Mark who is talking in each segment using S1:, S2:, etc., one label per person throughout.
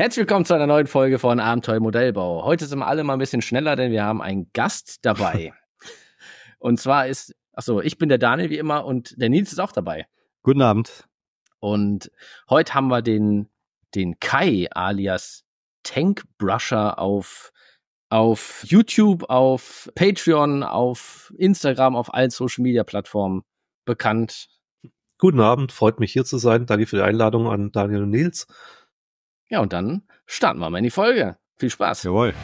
S1: Herzlich willkommen zu einer neuen Folge von Abenteuer Modellbau. Heute sind wir alle mal ein bisschen schneller, denn wir haben einen Gast dabei. und zwar ist, achso, ich bin der Daniel wie immer und der Nils ist auch dabei. Guten Abend. Und heute haben wir den, den Kai alias Tankbrusher auf, auf YouTube, auf Patreon, auf Instagram, auf allen Social Media Plattformen bekannt.
S2: Guten Abend, freut mich hier zu sein. Danke für die Einladung an Daniel und Nils.
S1: Ja, und dann starten wir mal in die Folge. Viel Spaß. Jawohl.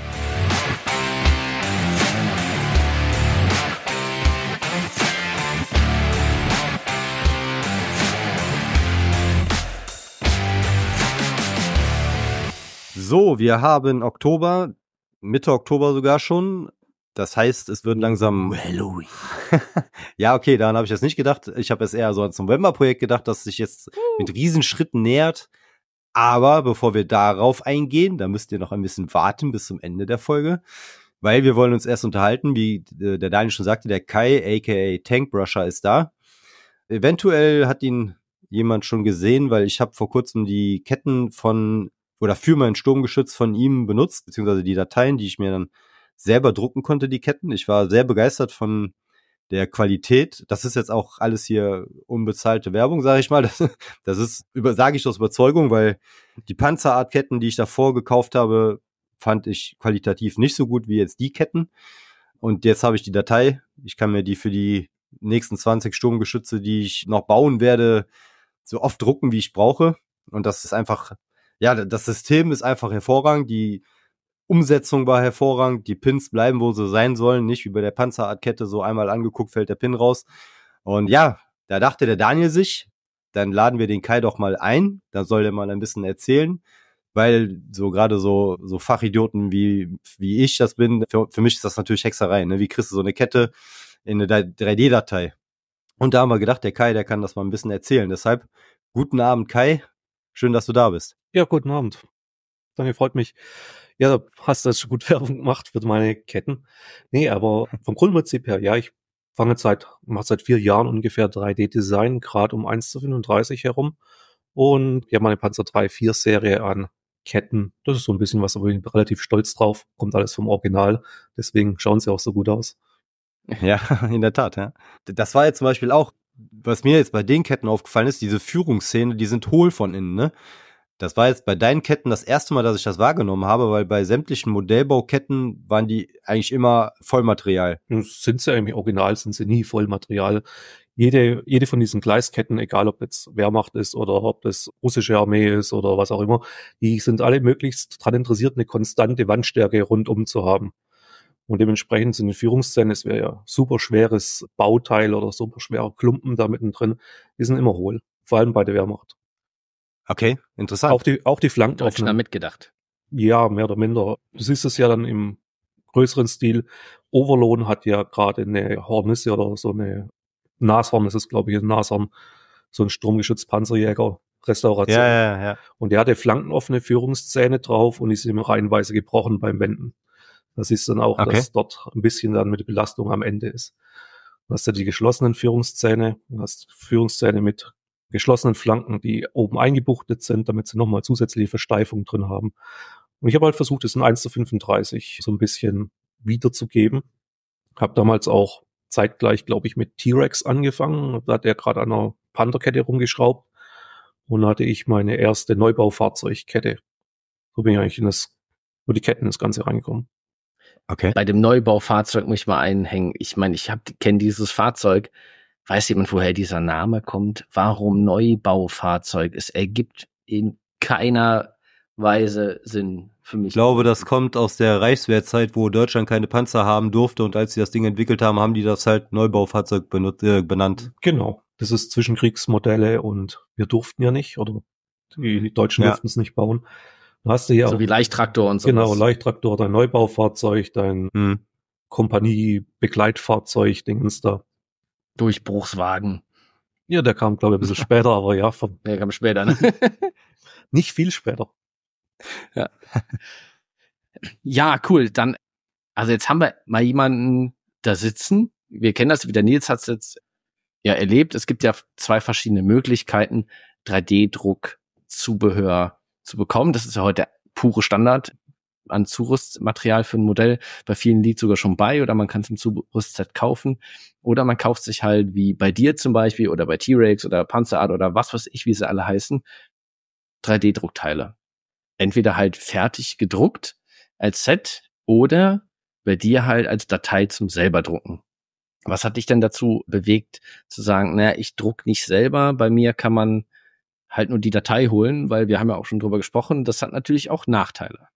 S3: So, wir haben Oktober, Mitte Oktober sogar schon. Das heißt, es wird langsam oh, Halloween. ja, okay, daran habe ich das nicht gedacht. Ich habe es eher so ans November-Projekt gedacht, das sich jetzt uh. mit Riesenschritten nähert. Aber bevor wir darauf eingehen, da müsst ihr noch ein bisschen warten bis zum Ende der Folge, weil wir wollen uns erst unterhalten, wie äh, der Daniel schon sagte, der Kai, aka Tankbrusher, ist da. Eventuell hat ihn jemand schon gesehen, weil ich habe vor kurzem die Ketten von oder für mein Sturmgeschütz von ihm benutzt, beziehungsweise die Dateien, die ich mir dann selber drucken konnte, die Ketten. Ich war sehr begeistert von der Qualität. Das ist jetzt auch alles hier unbezahlte Werbung, sage ich mal. Das, das ist, sage ich aus Überzeugung, weil die Panzerartketten, die ich davor gekauft habe, fand ich qualitativ nicht so gut wie jetzt die Ketten. Und jetzt habe ich die Datei. Ich kann mir die für die nächsten 20 Sturmgeschütze, die ich noch bauen werde, so oft drucken, wie ich brauche. Und das ist einfach, ja, das System ist einfach hervorragend. Die Umsetzung war hervorragend. Die Pins bleiben, wo sie sein sollen. Nicht wie bei der Panzerartkette so einmal angeguckt, fällt der Pin raus. Und ja, da dachte der Daniel sich, dann laden wir den Kai doch mal ein. Da soll der mal ein bisschen erzählen. Weil so gerade so, so Fachidioten wie, wie ich das bin, für, für mich ist das natürlich Hexerei. Ne? Wie kriegst du so eine Kette in eine 3D-Datei? Und da haben wir gedacht, der Kai, der kann das mal ein bisschen erzählen. Deshalb, guten Abend, Kai. Schön, dass du da bist. Ja, guten Abend.
S2: Daniel, freut mich ja, da hast du jetzt schon gut Werbung gemacht für meine Ketten. Nee, aber vom Grundprinzip her, ja, ich fange seit, mache seit vier Jahren ungefähr 3D-Design, gerade um 1 zu 35 herum. Und ja, meine Panzer 3-4 Serie an Ketten. Das ist so ein bisschen was, aber ich bin relativ stolz drauf. Kommt alles vom Original. Deswegen schauen sie auch so gut aus. Ja, in der Tat, ja. Das war jetzt ja zum Beispiel auch, was mir
S3: jetzt bei den Ketten aufgefallen ist, diese Führungsszene, die sind hohl von innen, ne? Das war jetzt bei deinen Ketten das erste Mal, dass ich das wahrgenommen habe, weil bei sämtlichen Modellbauketten waren die eigentlich immer
S2: Vollmaterial. sind sie im Original, sind sie nie Vollmaterial. Jede, jede von diesen Gleisketten, egal ob jetzt Wehrmacht ist oder ob das russische Armee ist oder was auch immer, die sind alle möglichst daran interessiert, eine konstante Wandstärke rundum zu haben. Und dementsprechend sind die Führungszellen, es wäre ja super schweres Bauteil oder super schwerer Klumpen da mittendrin, die sind immer hohl. Vor allem bei der Wehrmacht. Okay, interessant. Auch die, auch die Flanken. Deutschland offenen. mitgedacht. Ja, mehr oder minder. Du siehst es ja dann im größeren Stil. Overlohn hat ja gerade eine Hornisse oder so eine Nashorn, das ist es glaube ich, ein Nashorn, so ein Panzerjäger. Restauration. Ja, ja, ja. Und der hatte flankenoffene Führungszähne drauf und ist ihm reihenweise gebrochen beim Wenden. Das ist dann auch, okay. dass dort ein bisschen dann mit Belastung am Ende ist. Du hast ja die geschlossenen Führungszähne, du hast Führungszähne mit geschlossenen Flanken, die oben eingebuchtet sind, damit sie nochmal zusätzliche Versteifung drin haben. Und ich habe halt versucht, es in 1 zu 35 so ein bisschen wiederzugeben. Habe damals auch zeitgleich, glaube ich, mit T-Rex angefangen. Da hat er gerade an einer Pantherkette rumgeschraubt und hatte ich meine erste Neubaufahrzeugkette. So bin ich eigentlich in das, wo die Ketten das Ganze reingekommen.
S1: Okay. Bei dem Neubaufahrzeug muss ich mal einhängen. Ich meine, ich kenne dieses Fahrzeug Weiß jemand, woher dieser Name kommt? Warum Neubaufahrzeug? Es ergibt in keiner Weise
S3: Sinn für mich. Ich glaube, das kommt aus der Reichswehrzeit, wo Deutschland keine Panzer haben durfte und als sie das Ding entwickelt haben, haben die das halt Neubaufahrzeug benut- äh, benannt.
S2: Genau. Das ist Zwischenkriegsmodelle und wir durften ja nicht oder die Deutschen ja. durften es nicht bauen. Da hast du ja so wie Leichttraktor und so. Genau, Leichttraktor, dein Neubaufahrzeug, dein hm. Kompanie, Dingens da. Durchbruchswagen. Ja, der
S1: kam, glaube ich, ein bisschen später, aber ja. Vom der kam später, ne? Nicht viel später. Ja. ja, cool. Dann, also jetzt haben wir mal jemanden da sitzen. Wir kennen das, wie der Nils hat es jetzt ja erlebt. Es gibt ja zwei verschiedene Möglichkeiten, 3D-Druck Zubehör zu bekommen. Das ist ja heute pure Standard an Zurüstmaterial für ein Modell. Bei vielen liegt sogar schon bei oder man kann es im Zurüstset kaufen. Oder man kauft sich halt wie bei dir zum Beispiel oder bei T-Rex oder Panzerart oder was weiß ich, wie sie alle heißen, 3D-Druckteile. Entweder halt fertig gedruckt als Set oder bei dir halt als Datei zum selber drucken. Was hat dich denn dazu bewegt zu sagen, naja, ich druck nicht selber, bei mir kann man halt nur die Datei holen, weil wir haben ja auch schon drüber gesprochen, das hat natürlich auch Nachteile.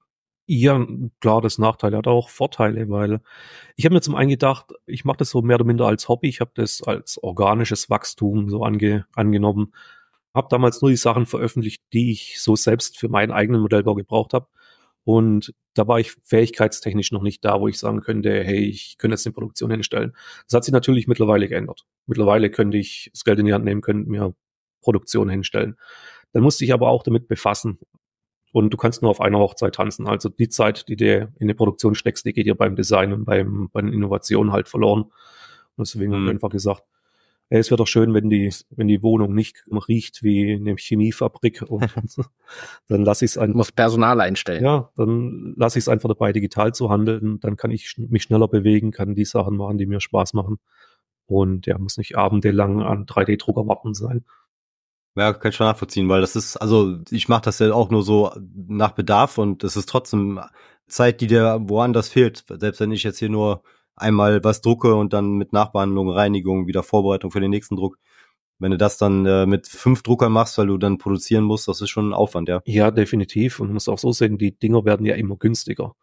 S2: Ja, klar, das Nachteil hat auch Vorteile, weil ich habe mir zum einen gedacht, ich mache das so mehr oder minder als Hobby, ich habe das als organisches Wachstum so ange, angenommen, habe damals nur die Sachen veröffentlicht, die ich so selbst für meinen eigenen Modellbau gebraucht habe und da war ich fähigkeitstechnisch noch nicht da, wo ich sagen könnte, hey, ich könnte jetzt eine Produktion hinstellen. Das hat sich natürlich mittlerweile geändert. Mittlerweile könnte ich das Geld in die Hand nehmen, könnte mir Produktion hinstellen. Dann musste ich aber auch damit befassen und du kannst nur auf einer Hochzeit tanzen. Also die Zeit, die du in die Produktion steckst, die geht dir beim Design und beim, bei den Innovationen halt verloren. Und deswegen mhm. haben wir mhm. einfach gesagt, ey, es wäre doch schön, wenn die, wenn die Wohnung nicht riecht wie eine Chemiefabrik. dann lasse ich es einfach. Muss Personal einstellen. Ja, dann lasse ich es einfach dabei, digital zu handeln. Dann kann ich mich schneller bewegen, kann die Sachen machen, die mir Spaß machen. Und ja, muss nicht abendelang an 3D-Drucker warten sein.
S3: Ja, kann ich schon nachvollziehen, weil das ist, also ich mache das ja auch nur so nach Bedarf und es ist trotzdem Zeit, die dir woanders fehlt. Selbst wenn ich jetzt hier nur einmal was drucke und dann mit Nachbehandlung, Reinigung, wieder Vorbereitung für den nächsten Druck. Wenn du das
S2: dann äh, mit fünf Druckern machst, weil du dann produzieren musst, das ist schon ein Aufwand, ja. Ja, definitiv. Und du musst auch so sehen, die Dinger werden ja immer günstiger.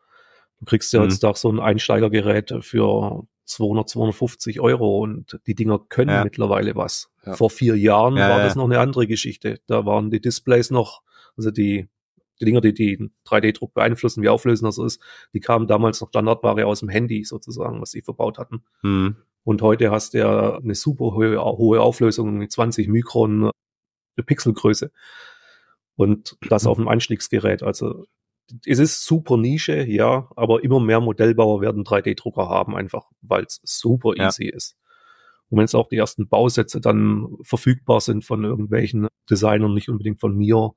S2: Du kriegst ja mhm. jetzt auch so ein Einsteigergerät für 200, 250 Euro und die Dinger können ja. mittlerweile was. Ja. Vor vier Jahren ja, war das noch eine andere Geschichte. Da waren die Displays noch, also die, die Dinger, die die 3D-Druck beeinflussen, wie auflösen das ist, die kamen damals noch Standardware aus dem Handy sozusagen, was sie verbaut hatten. Mhm. Und heute hast du ja eine super hohe, hohe Auflösung mit 20 Mikron Pixelgröße. Und das hm. auf dem Einstiegsgerät. Also es ist super Nische, ja, aber immer mehr Modellbauer werden 3D-Drucker haben, einfach weil es super easy ja. ist. Und wenn es auch die ersten Bausätze dann verfügbar sind von irgendwelchen Designern, nicht unbedingt von mir.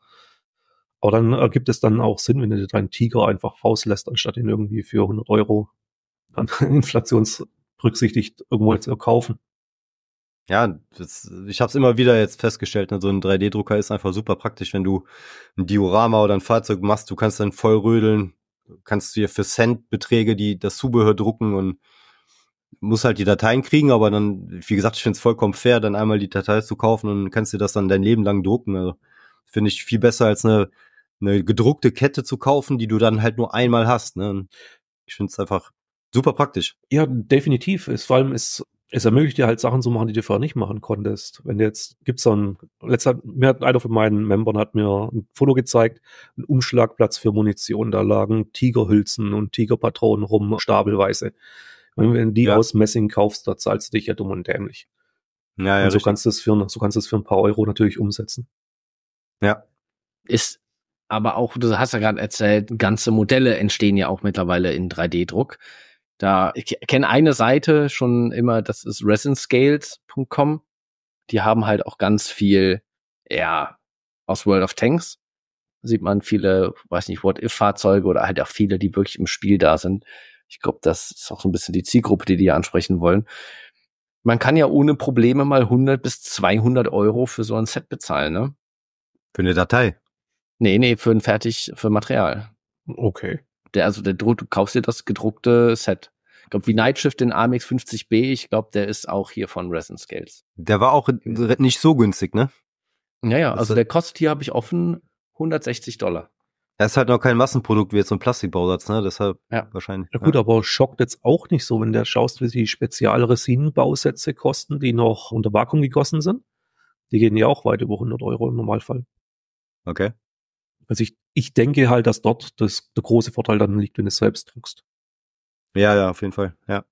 S2: Aber dann ergibt äh, es dann auch Sinn, wenn du deinen Tiger einfach rauslässt, anstatt ihn irgendwie für 100 Euro dann inflationsberücksichtigt irgendwo zu kaufen
S3: ja, das, ich habe es immer wieder jetzt festgestellt, ne, so ein 3D-Drucker ist einfach super praktisch, wenn du ein Diorama oder ein Fahrzeug machst, du kannst dann voll rödeln, kannst dir für Cent Beträge die das Zubehör drucken und muss halt die Dateien kriegen, aber dann, wie gesagt, ich finde es vollkommen fair, dann einmal die Datei zu kaufen und kannst dir das dann dein Leben lang drucken. Also finde ich viel besser als eine, eine gedruckte Kette
S2: zu kaufen, die du dann halt nur einmal hast. Ne? ich finde es einfach super praktisch. Ja, definitiv. Ist, vor allem ist es ermöglicht dir halt Sachen zu machen, die du vorher nicht machen konntest. Wenn du jetzt, gibt's so ein, letzter, mir hat einer von meinen Membern hat mir ein Foto gezeigt, ein Umschlagplatz für Munition, da lagen Tigerhülsen und Tigerpatronen rum, stapelweise. Und wenn du die ja. aus Messing kaufst, da zahlst du dich ja dumm und dämlich. Ja, ja, und so richtig. kannst du es für, so kannst du es für
S1: ein paar Euro natürlich umsetzen. Ja. Ist aber auch, du hast ja gerade erzählt, ganze Modelle entstehen ja auch mittlerweile in 3D-Druck. Da, ich kenne eine Seite schon immer, das ist resinscales.com. Die haben halt auch ganz viel, ja, aus World of Tanks. Sieht man viele, weiß nicht, What-If-Fahrzeuge oder halt auch viele, die wirklich im Spiel da sind. Ich glaube, das ist auch so ein bisschen die Zielgruppe, die die ansprechen wollen. Man kann ja ohne Probleme mal 100 bis 200 Euro für so ein Set bezahlen, ne? Für eine Datei? Nee, nee, für ein fertig, für Material. Okay. Der, also der du kaufst dir das gedruckte Set. Ich glaube, wie Nightshift den AMX 50B, ich glaube, der ist auch hier von Resin Scales. Der war auch nicht so günstig, ne? Naja, also der kostet hier, habe ich offen, 160 Dollar. Er ist halt
S3: noch kein Massenprodukt wie jetzt so ein Plastikbausatz, ne? Deshalb ja. wahrscheinlich. Ja ne? gut, ja.
S2: aber schockt jetzt auch nicht so, wenn du schaust, wie die Spezialresinenbausätze kosten, die noch unter Vakuum gegossen sind. Die gehen ja auch weit über 100 Euro im Normalfall. Okay. Also ich, ich denke halt, dass dort das, der große Vorteil dann liegt, wenn du es selbst druckst. Ja, ja, auf jeden Fall, ja.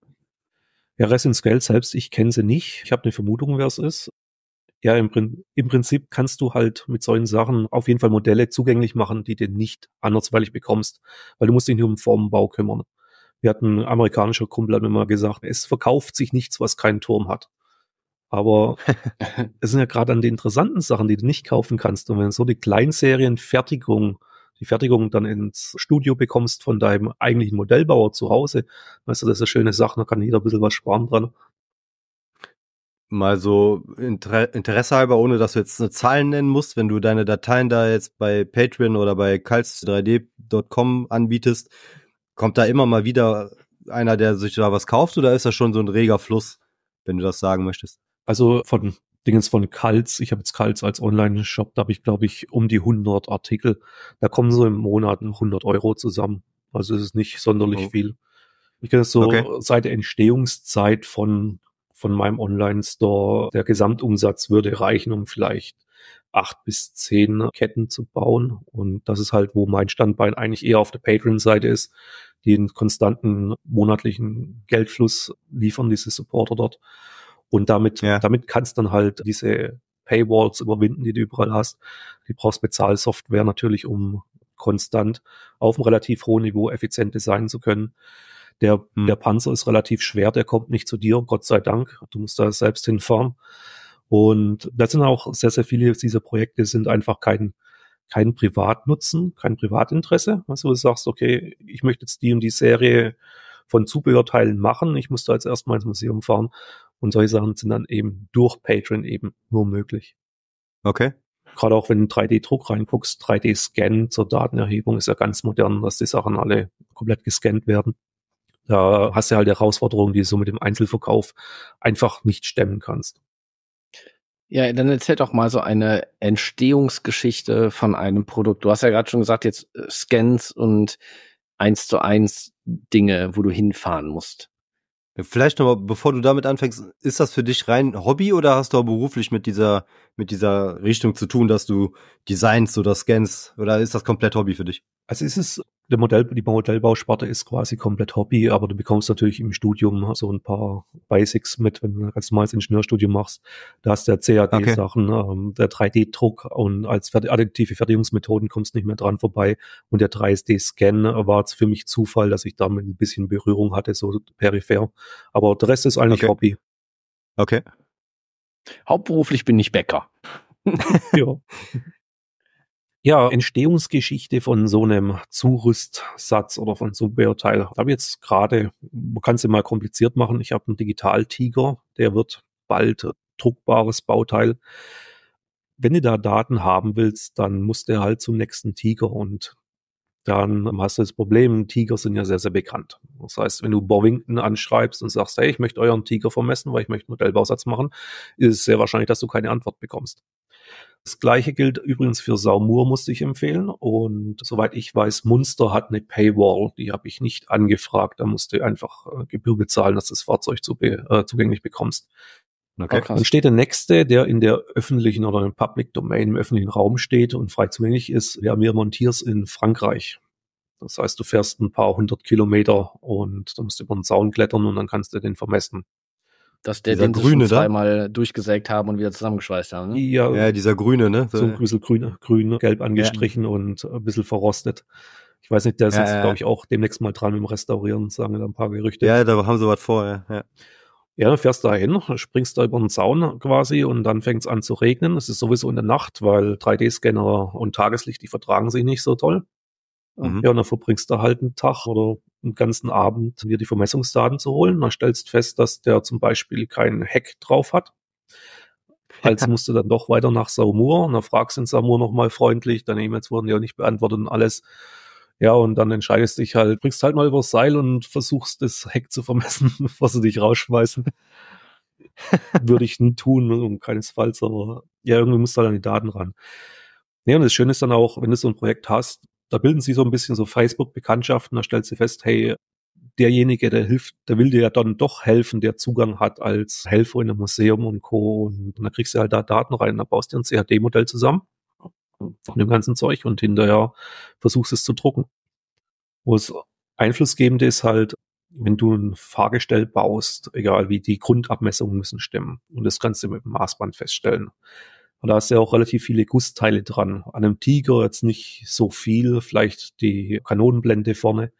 S2: Ja, Resins Scale selbst, ich kenne sie nicht. Ich habe eine Vermutung, wer es ist. Ja, im, im, Prinzip kannst du halt mit solchen Sachen auf jeden Fall Modelle zugänglich machen, die du nicht andersweilig bekommst, weil du musst dich nur um Formenbau kümmern. Wir hatten ein amerikanischer Kumpel hat mir mal gesagt, es verkauft sich nichts, was keinen Turm hat. Aber es sind ja gerade an die interessanten Sachen, die du nicht kaufen kannst. Und wenn so die Kleinserienfertigung, die Fertigung dann ins Studio bekommst von deinem eigentlichen Modellbauer zu Hause, weißt du, das ist eine schöne Sache, da kann jeder ein bisschen was sparen dran. Mal so Inter Interesse halber,
S3: ohne dass du jetzt eine Zahl nennen musst, wenn du deine Dateien da jetzt bei Patreon oder bei kals3d.com anbietest, kommt da immer mal wieder einer, der sich da was kauft
S2: oder ist das schon so ein reger Fluss? wenn du das sagen möchtest. Also von Dingens von Kals, ich habe jetzt Kals als Online-Shop, da habe ich glaube ich um die 100 Artikel. Da kommen so im Monat 100 Euro zusammen. Also es ist nicht sonderlich oh. viel. Ich kenne es so okay. seit der Entstehungszeit von, von meinem Online-Store, der Gesamtumsatz würde reichen, um vielleicht acht bis zehn Ketten zu bauen. Und das ist halt, wo mein Standbein eigentlich eher auf der Patreon-Seite ist, die einen konstanten monatlichen Geldfluss liefern, diese Supporter dort. Und damit, ja. damit kannst du dann halt diese Paywalls überwinden, die du überall hast. Du brauchst Bezahlsoftware natürlich, um konstant auf einem relativ hohen Niveau effizient designen zu können. Der, hm. der Panzer ist relativ schwer, der kommt nicht zu dir, Gott sei Dank. Du musst da selbst hinfahren. Und das sind auch sehr, sehr viele dieser Projekte sind einfach kein, kein Privatnutzen, kein Privatinteresse. Also du sagst, okay, ich möchte jetzt die und die Serie von Zubehörteilen machen. Ich musste jetzt erstmal ins Museum fahren. Und solche Sachen sind dann eben durch Patreon eben nur möglich. Okay. Gerade auch wenn du 3D-Druck reinguckst, 3D-Scan zur Datenerhebung ist ja ganz modern, dass die Sachen alle komplett gescannt werden. Da hast du halt Herausforderungen, die du so mit dem Einzelverkauf einfach nicht stemmen kannst.
S1: Ja, dann erzähl doch mal so eine Entstehungsgeschichte von einem Produkt. Du hast ja gerade schon gesagt, jetzt äh, Scans und eins zu eins Dinge, wo du hinfahren musst.
S3: Vielleicht nochmal, bevor du damit anfängst, ist das für dich rein Hobby oder hast du auch beruflich mit dieser, mit dieser Richtung zu tun, dass du designst oder scannst oder ist das komplett Hobby für dich? Also
S2: ist es der Modell, die Modellbausparte ist quasi komplett Hobby, aber du bekommst natürlich im Studium so ein paar Basics mit, wenn du ein ganz normales Ingenieurstudium machst. Da hast du ja CAD-Sachen, okay. ähm, der 3D-Druck und als additive Fertigungsmethoden kommst du nicht mehr dran vorbei. Und der 3D-Scan war jetzt für mich Zufall, dass ich damit ein bisschen Berührung hatte, so peripher. Aber der Rest ist eigentlich okay. Hobby. Okay. Hauptberuflich bin ich Bäcker. ja. ja, Entstehungsgeschichte von so einem Zurüstsatz oder von so einem Bauteil. Ich habe jetzt gerade, man kann es ja mal kompliziert machen, ich habe einen Digital-Tiger, der wird bald druckbares Bauteil. Wenn du da Daten haben willst, dann musst du halt zum nächsten Tiger und dann hast du das Problem, Tiger sind ja sehr, sehr bekannt. Das heißt, wenn du Bovington anschreibst und sagst, hey, ich möchte euren Tiger vermessen, weil ich möchte einen Modellbausatz machen, ist es sehr wahrscheinlich, dass du keine Antwort bekommst. Das gleiche gilt übrigens für Saumur, musste ich empfehlen. Und soweit ich weiß, Munster hat eine Paywall. Die habe ich nicht angefragt. Da musst du einfach äh, Gebühr bezahlen, dass du das Fahrzeug zu äh, zugänglich bekommst. Okay, Dann steht der nächste, der in der öffentlichen oder im Public Domain, im öffentlichen Raum steht und frei zugänglich ist. Wir haben hier Montiers in Frankreich. Das heißt, du fährst ein paar hundert Kilometer und dann musst du über den Zaun klettern und dann kannst du den vermessen
S1: dass der dieser den grüne schon zweimal da? durchgesägt haben und wieder zusammengeschweißt haben. Ne? Ja, ja, dieser grüne, ne? So ein
S2: bisschen grün, grün gelb angestrichen ja. und ein bisschen verrostet. Ich weiß nicht, der ist ja, jetzt, ja. glaube ich, auch demnächst mal dran mit dem Restaurieren, sagen da ein paar Gerüchte. Ja, da haben sie was vor, ja. ja. Ja, dann fährst da hin, springst da über den Zaun quasi und dann fängt es an zu regnen. Es ist sowieso in der Nacht, weil 3D-Scanner und Tageslicht, die vertragen sich nicht so toll. Mhm. Ja, und dann verbringst du halt einen Tag oder einen ganzen Abend dir die Vermessungsdaten zu holen. Dann stellst fest, dass der zum Beispiel kein Heck drauf hat. Als musst du dann doch weiter nach Saumur. Und dann fragst du in Samur nochmal freundlich. Deine E-Mails wurden ja nicht beantwortet und alles. Ja, und dann entscheidest du dich halt, bringst halt mal übers Seil und versuchst das Heck zu vermessen, bevor sie dich rausschmeißen. Würde ich nie tun, um keinesfalls, aber ja, irgendwie musst du halt an die Daten ran. Ja, und das Schöne ist dann auch, wenn du so ein Projekt hast, da bilden sie so ein bisschen so Facebook-Bekanntschaften, da stellt sie fest, hey, derjenige, der hilft, der will dir ja dann doch helfen, der Zugang hat als Helfer in einem Museum und Co. Und dann kriegst du halt da Daten rein, dann baust du ein CAD-Modell zusammen von dem ganzen Zeug und hinterher versuchst es zu drucken. Wo es einflussgebend ist halt, wenn du ein Fahrgestell baust, egal wie, die Grundabmessungen müssen stimmen. Und das kannst du mit dem Maßband feststellen. Und da ist ja auch relativ viele Gussteile dran. An einem Tiger jetzt nicht so viel, vielleicht die Kanonenblende vorne.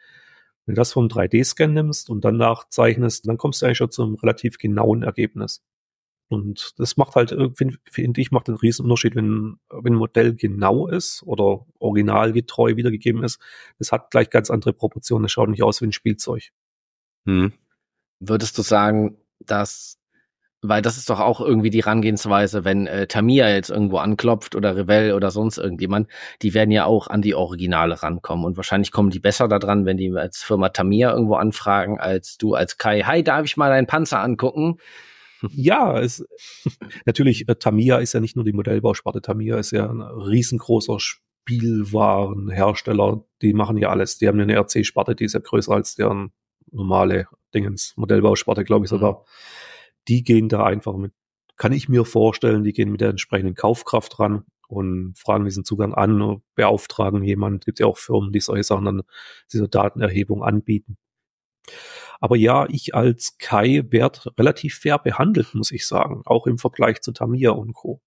S2: Wenn du das vom 3D-Scan nimmst und danach zeichnest, dann kommst du eigentlich schon zu einem relativ genauen Ergebnis. Und das macht halt, äh, finde find ich, macht einen riesen Unterschied, wenn, wenn ein Modell genau ist oder originalgetreu wiedergegeben ist.
S1: Das hat gleich ganz andere Proportionen. Das schaut nicht aus wie ein Spielzeug. Hm. Würdest du sagen, dass weil das ist doch auch irgendwie die Herangehensweise, wenn äh, Tamia jetzt irgendwo anklopft oder Revell oder sonst irgendjemand, die werden ja auch an die Originale rankommen. Und wahrscheinlich kommen die besser da dran, wenn die als Firma Tamia irgendwo anfragen, als du als Kai, hi, darf ich mal deinen Panzer angucken? Ja, es, natürlich, äh, Tamia ist ja nicht nur die
S2: Modellbausparte. Tamia ist ja ein riesengroßer Spielwarenhersteller. Die machen ja alles. Die haben eine RC-Sparte, die ist ja größer als deren normale Dingens, Modellbausparte, glaube ich mhm. sogar. Mhm die gehen da einfach mit, kann ich mir vorstellen, die gehen mit der entsprechenden Kaufkraft ran und fragen diesen Zugang an, beauftragen jemanden. Es gibt ja auch Firmen, die solche Sachen dann, diese Datenerhebung anbieten. Aber ja, ich als Kai werde relativ fair behandelt, muss ich sagen, auch im Vergleich zu Tamia und Co.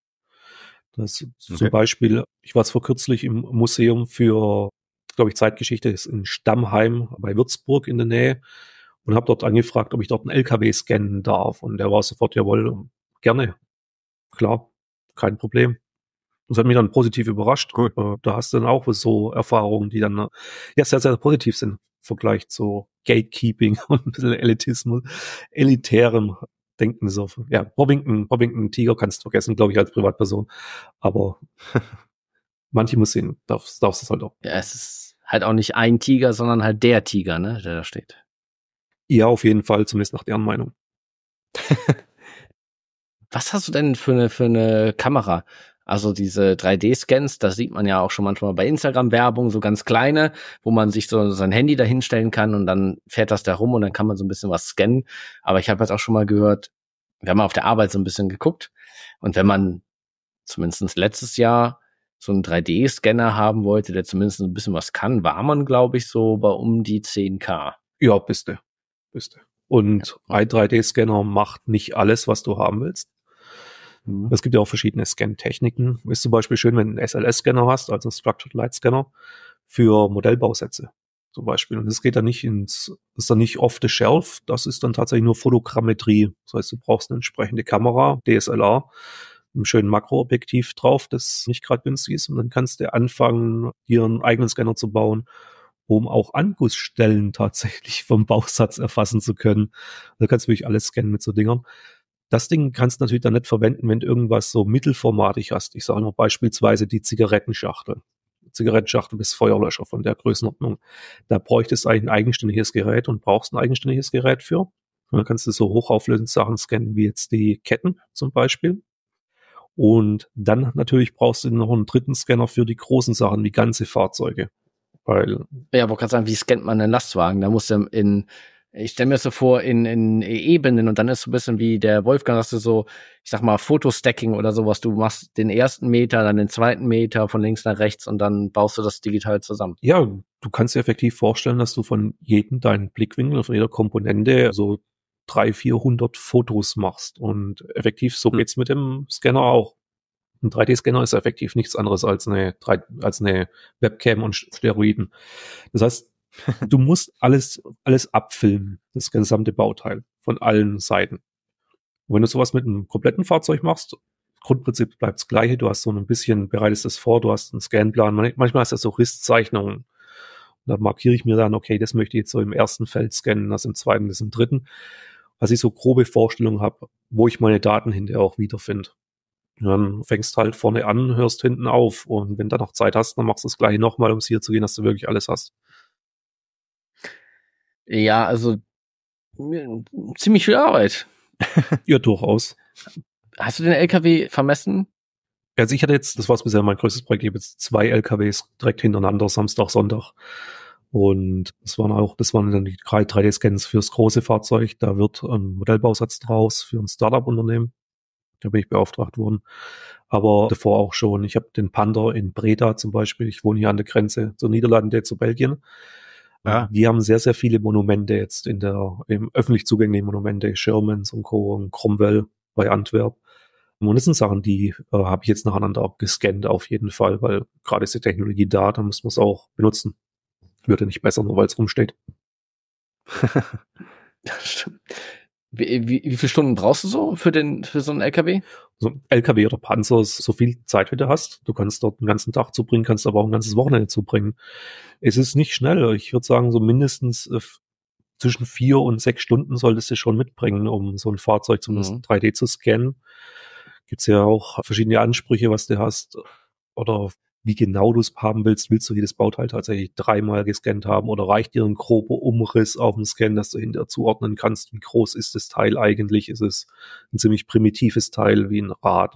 S2: Das okay. zum Beispiel, ich war es vor kürzlich im Museum für, glaube ich, Zeitgeschichte ist in Stammheim bei Würzburg in der Nähe und habe dort angefragt, ob ich dort einen LKW scannen darf. Und der war sofort, jawohl, gerne. Klar, kein Problem. Das hat mich dann positiv überrascht. Cool. Äh, da hast du dann auch so Erfahrungen, die dann ja sehr, sehr positiv sind im Vergleich zu Gatekeeping und ein bisschen Elitismus, elitärem Denken. So. Ja, Robinson, Robinson Tiger kannst du vergessen, glaube ich, als Privatperson. Aber manche muss sehen,
S1: darfst, darfst du es halt auch. Ja, es ist halt auch nicht ein Tiger, sondern halt der Tiger, ne, der da steht. Ja, auf jeden Fall, zumindest nach deren Meinung. Was hast du denn für eine, für eine Kamera? Also diese 3D-Scans, das sieht man ja auch schon manchmal bei Instagram-Werbung, so ganz kleine, wo man sich so sein Handy dahinstellen kann und dann fährt das da rum und dann kann man so ein bisschen was scannen. Aber ich habe jetzt auch schon mal gehört, wir haben auf der Arbeit so ein bisschen geguckt und wenn man zumindest letztes Jahr so einen 3D-Scanner haben wollte, der zumindest ein bisschen was kann, war man, glaube ich, so bei um die 10k. Ja, bist du müsste. Und ein
S2: 3D-Scanner macht nicht alles, was du haben willst. Mhm. Es gibt ja auch verschiedene Scan-Techniken. Ist zum Beispiel schön, wenn du einen SLS-Scanner hast, also einen Structured Light Scanner, für Modellbausätze zum Beispiel. Und das geht dann nicht ins, ist dann nicht off the shelf, das ist dann tatsächlich nur Fotogrammetrie. Das heißt, du brauchst eine entsprechende Kamera, DSLR, einen schönen Makroobjektiv drauf, das nicht gerade günstig ist. Und dann kannst du anfangen, dir einen eigenen Scanner zu bauen um auch Angussstellen tatsächlich vom Bauchsatz erfassen zu können. Da kannst du wirklich alles scannen mit so Dingern. Das Ding kannst du natürlich dann nicht verwenden, wenn du irgendwas so mittelformatig hast. Ich sage mal beispielsweise die Zigarettenschachtel. Zigarettenschachtel bis Feuerlöscher von der Größenordnung. Da bräuchtest du eigentlich ein eigenständiges Gerät und brauchst ein eigenständiges Gerät für. Und dann kannst du so hochauflösende Sachen scannen, wie jetzt die Ketten zum Beispiel. Und dann
S1: natürlich brauchst du noch einen dritten Scanner für die großen Sachen, wie ganze Fahrzeuge. Weil ja, wollte gerade sagen, wie scannt man einen Lastwagen? Da muss er in, ich stelle mir so vor, in, in Ebenen und dann ist so ein bisschen wie der Wolfgang, hast du so, ich sag mal, Fotostacking oder sowas, du machst den ersten Meter, dann den zweiten Meter von links nach rechts und dann baust du das digital zusammen. Ja, du kannst dir effektiv vorstellen, dass du von jedem deinen Blickwinkel, von jeder Komponente so 300,
S2: 400 Fotos machst und effektiv so hm. geht's mit dem Scanner auch. Ein 3D-Scanner ist effektiv nichts anderes als eine, als eine Webcam und Steroiden. Das heißt, du musst alles, alles abfilmen, das gesamte Bauteil von allen Seiten. Und wenn du sowas mit einem kompletten Fahrzeug machst, Grundprinzip bleibt das gleiche. Du hast so ein bisschen, bereitest es vor, du hast einen Scanplan. Manchmal hast du so Risszeichnungen. Und da markiere ich mir dann, okay, das möchte ich jetzt so im ersten Feld scannen, das im zweiten, das im dritten. Also ich so grobe Vorstellungen habe, wo ich meine Daten hinterher auch wiederfinde dann fängst halt vorne an, hörst hinten auf. Und wenn du noch Zeit hast, dann machst du das gleiche nochmal, um es hier zu gehen, dass du wirklich alles hast.
S1: Ja, also ziemlich viel Arbeit. ja, durchaus. Hast du den LKW vermessen?
S2: Also ich hatte jetzt, das war bisher mein größtes Projekt, ich habe jetzt zwei LKWs direkt hintereinander, Samstag, Sonntag. Und das waren auch, das waren dann die 3D-Scans fürs große Fahrzeug. Da wird ein Modellbausatz draus für ein Startup-Unternehmen da bin ich beauftragt worden. Aber davor auch schon. Ich habe den Panther in Breda zum Beispiel. Ich wohne hier an der Grenze zur Niederlande, zu Belgien. Ja. Ah. Die haben sehr, sehr viele Monumente jetzt in der, im öffentlich zugänglichen Monumente, Shermans und Co. und Cromwell bei Antwerp. Und das sind Sachen, die äh, habe ich jetzt nacheinander abgescannt auf jeden Fall, weil gerade ist die Technologie da, da muss man es auch benutzen. Würde nicht besser, nur weil es rumsteht.
S1: das stimmt. Wie, wie, wie viele Stunden brauchst du so für den für so einen LKW?
S2: So also LKW oder Panzer ist so viel Zeit, wie du hast. Du kannst dort einen ganzen Tag zubringen, kannst aber auch ein ganzes Wochenende zubringen. Es ist nicht schnell. Ich würde sagen, so mindestens äh, zwischen vier und sechs Stunden solltest du schon mitbringen, um so ein Fahrzeug zumindest mhm. 3D zu scannen. Gibt's ja auch verschiedene Ansprüche, was du hast. Oder wie genau du es haben willst. Willst du jedes Bauteil tatsächlich dreimal gescannt haben oder reicht dir ein grober Umriss auf dem Scan, dass du hinterher zuordnen kannst, wie groß ist das Teil eigentlich? Ist es ein ziemlich primitives Teil wie ein Rad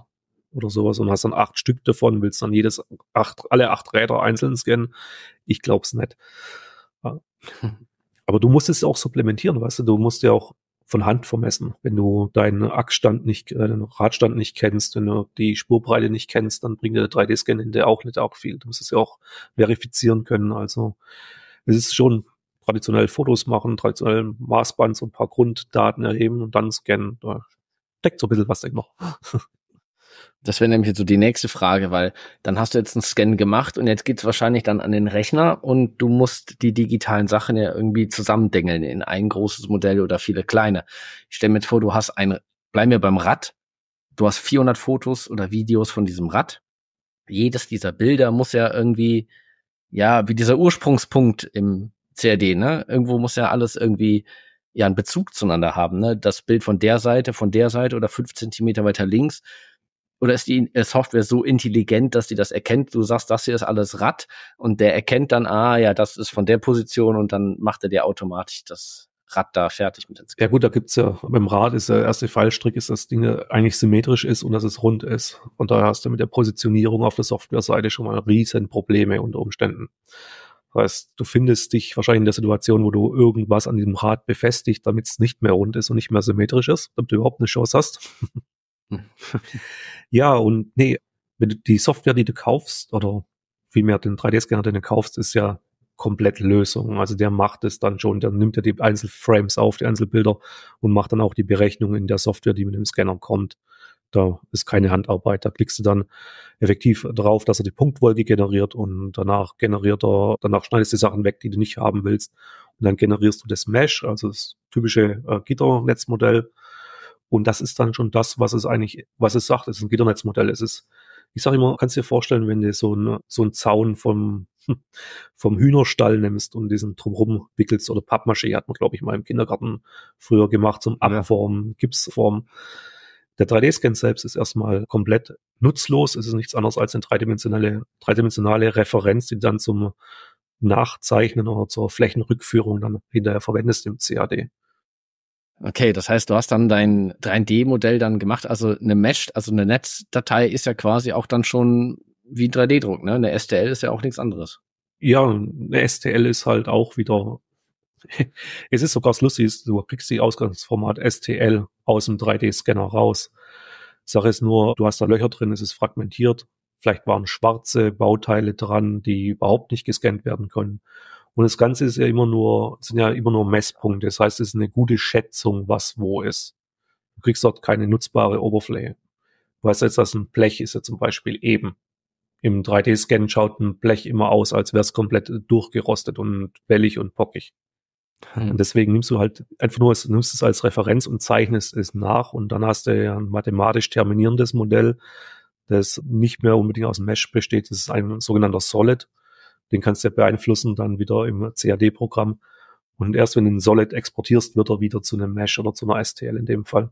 S2: oder sowas und hast dann acht Stück davon, willst dann jedes acht, alle acht Räder einzeln scannen? Ich glaub's nicht. Aber du musst es auch supplementieren, weißt du, du musst ja auch von Hand vermessen. Wenn du deinen Achsstand nicht, äh, deinen Radstand nicht kennst, wenn du die Spurbreite nicht kennst, dann bringt der 3D-Scan in der auch nicht arg viel. Du musst es ja auch verifizieren können. Also es ist schon traditionell Fotos machen, traditionell Maßband, so ein paar Grunddaten erheben
S1: und dann scannen. Da steckt so ein bisschen was, denke noch. Das wäre nämlich jetzt so die nächste Frage, weil dann hast du jetzt einen Scan gemacht und jetzt geht's wahrscheinlich dann an den Rechner und du musst die digitalen Sachen ja irgendwie zusammendengeln in ein großes Modell oder viele kleine. Ich stelle mir jetzt vor, du hast ein, bleib mir beim Rad, du hast 400 Fotos oder Videos von diesem Rad. Jedes dieser Bilder muss ja irgendwie, ja, wie dieser Ursprungspunkt im CAD, ne? Irgendwo muss ja alles irgendwie ja einen Bezug zueinander haben, ne? Das Bild von der Seite, von der Seite oder fünf Zentimeter weiter links oder ist die äh, Software so intelligent, dass die das erkennt? Du sagst, das hier ist alles Rad und der erkennt dann, ah ja, das ist von der Position und dann macht er dir automatisch das Rad da fertig mit ins
S2: Ja gut, da gibt es ja, beim Rad ist der erste Fallstrick, ist, dass Ding eigentlich symmetrisch ist und dass es rund ist. Und daher hast du mit der Positionierung auf der Softwareseite schon mal riesen Probleme unter Umständen. Das heißt, du findest dich wahrscheinlich in der Situation, wo du irgendwas an diesem Rad befestigt, damit es nicht mehr rund ist und nicht mehr symmetrisch ist, damit du überhaupt eine Chance hast. ja, und nee, wenn du die Software, die du kaufst, oder vielmehr den 3D-Scanner, den du kaufst, ist ja komplett Lösung. Also der macht es dann schon, der nimmt ja die Einzelframes auf, die Einzelbilder und macht dann auch die Berechnung in der Software, die mit dem Scanner kommt. Da ist keine Handarbeit. Da klickst du dann effektiv drauf, dass er die Punktwolke generiert und danach generiert er, danach schneidest du Sachen weg, die du nicht haben willst. Und dann generierst du das Mesh, also das typische äh, Gitternetzmodell und das ist dann schon das, was es eigentlich, was es sagt. Es ist ein Gitternetzmodell. Es ist, ich sage immer, kannst dir vorstellen, wenn du so, ein, so einen Zaun vom, vom Hühnerstall nimmst und diesen drumherum wickelst oder Pappmaschee, hat man, glaube ich, mal im Kindergarten früher gemacht zum Abformen, Gipsformen. Der 3D-Scan selbst ist erstmal komplett nutzlos. Es ist nichts anderes als eine dreidimensionale, dreidimensionale Referenz, die du dann zum Nachzeichnen
S1: oder zur Flächenrückführung dann hinterher verwendest im CAD. Okay, das heißt, du hast dann dein 3D-Modell dann gemacht, also eine Mesh, also eine Netzdatei ist ja quasi auch dann schon wie ein 3D-Druck, ne? Eine STL ist ja auch nichts anderes. Ja, eine STL
S2: ist halt auch wieder, es ist sogar lustig, du kriegst die Ausgangsformat STL aus dem 3D-Scanner raus. Sache ist nur, du hast da Löcher drin, es ist fragmentiert. Vielleicht waren schwarze Bauteile dran, die überhaupt nicht gescannt werden können. Und das Ganze ist ja immer nur, sind ja immer nur Messpunkte. Das heißt, es ist eine gute Schätzung, was wo ist. Du kriegst dort keine nutzbare Oberfläche. Du weißt jetzt, dass ein Blech ist ja zum Beispiel eben. Im 3D-Scan schaut ein Blech immer aus, als wäre es komplett durchgerostet und wellig und pockig. Hm. Und deswegen nimmst du halt einfach nur, nimmst es als Referenz und zeichnest es nach und dann hast du ja ein mathematisch terminierendes Modell, das nicht mehr unbedingt aus Mesh besteht. Das ist ein sogenannter Solid. Den kannst du beeinflussen dann wieder im CAD-Programm. Und erst wenn du einen Solid exportierst, wird er wieder zu einem Mesh oder zu einer STL
S1: in dem Fall.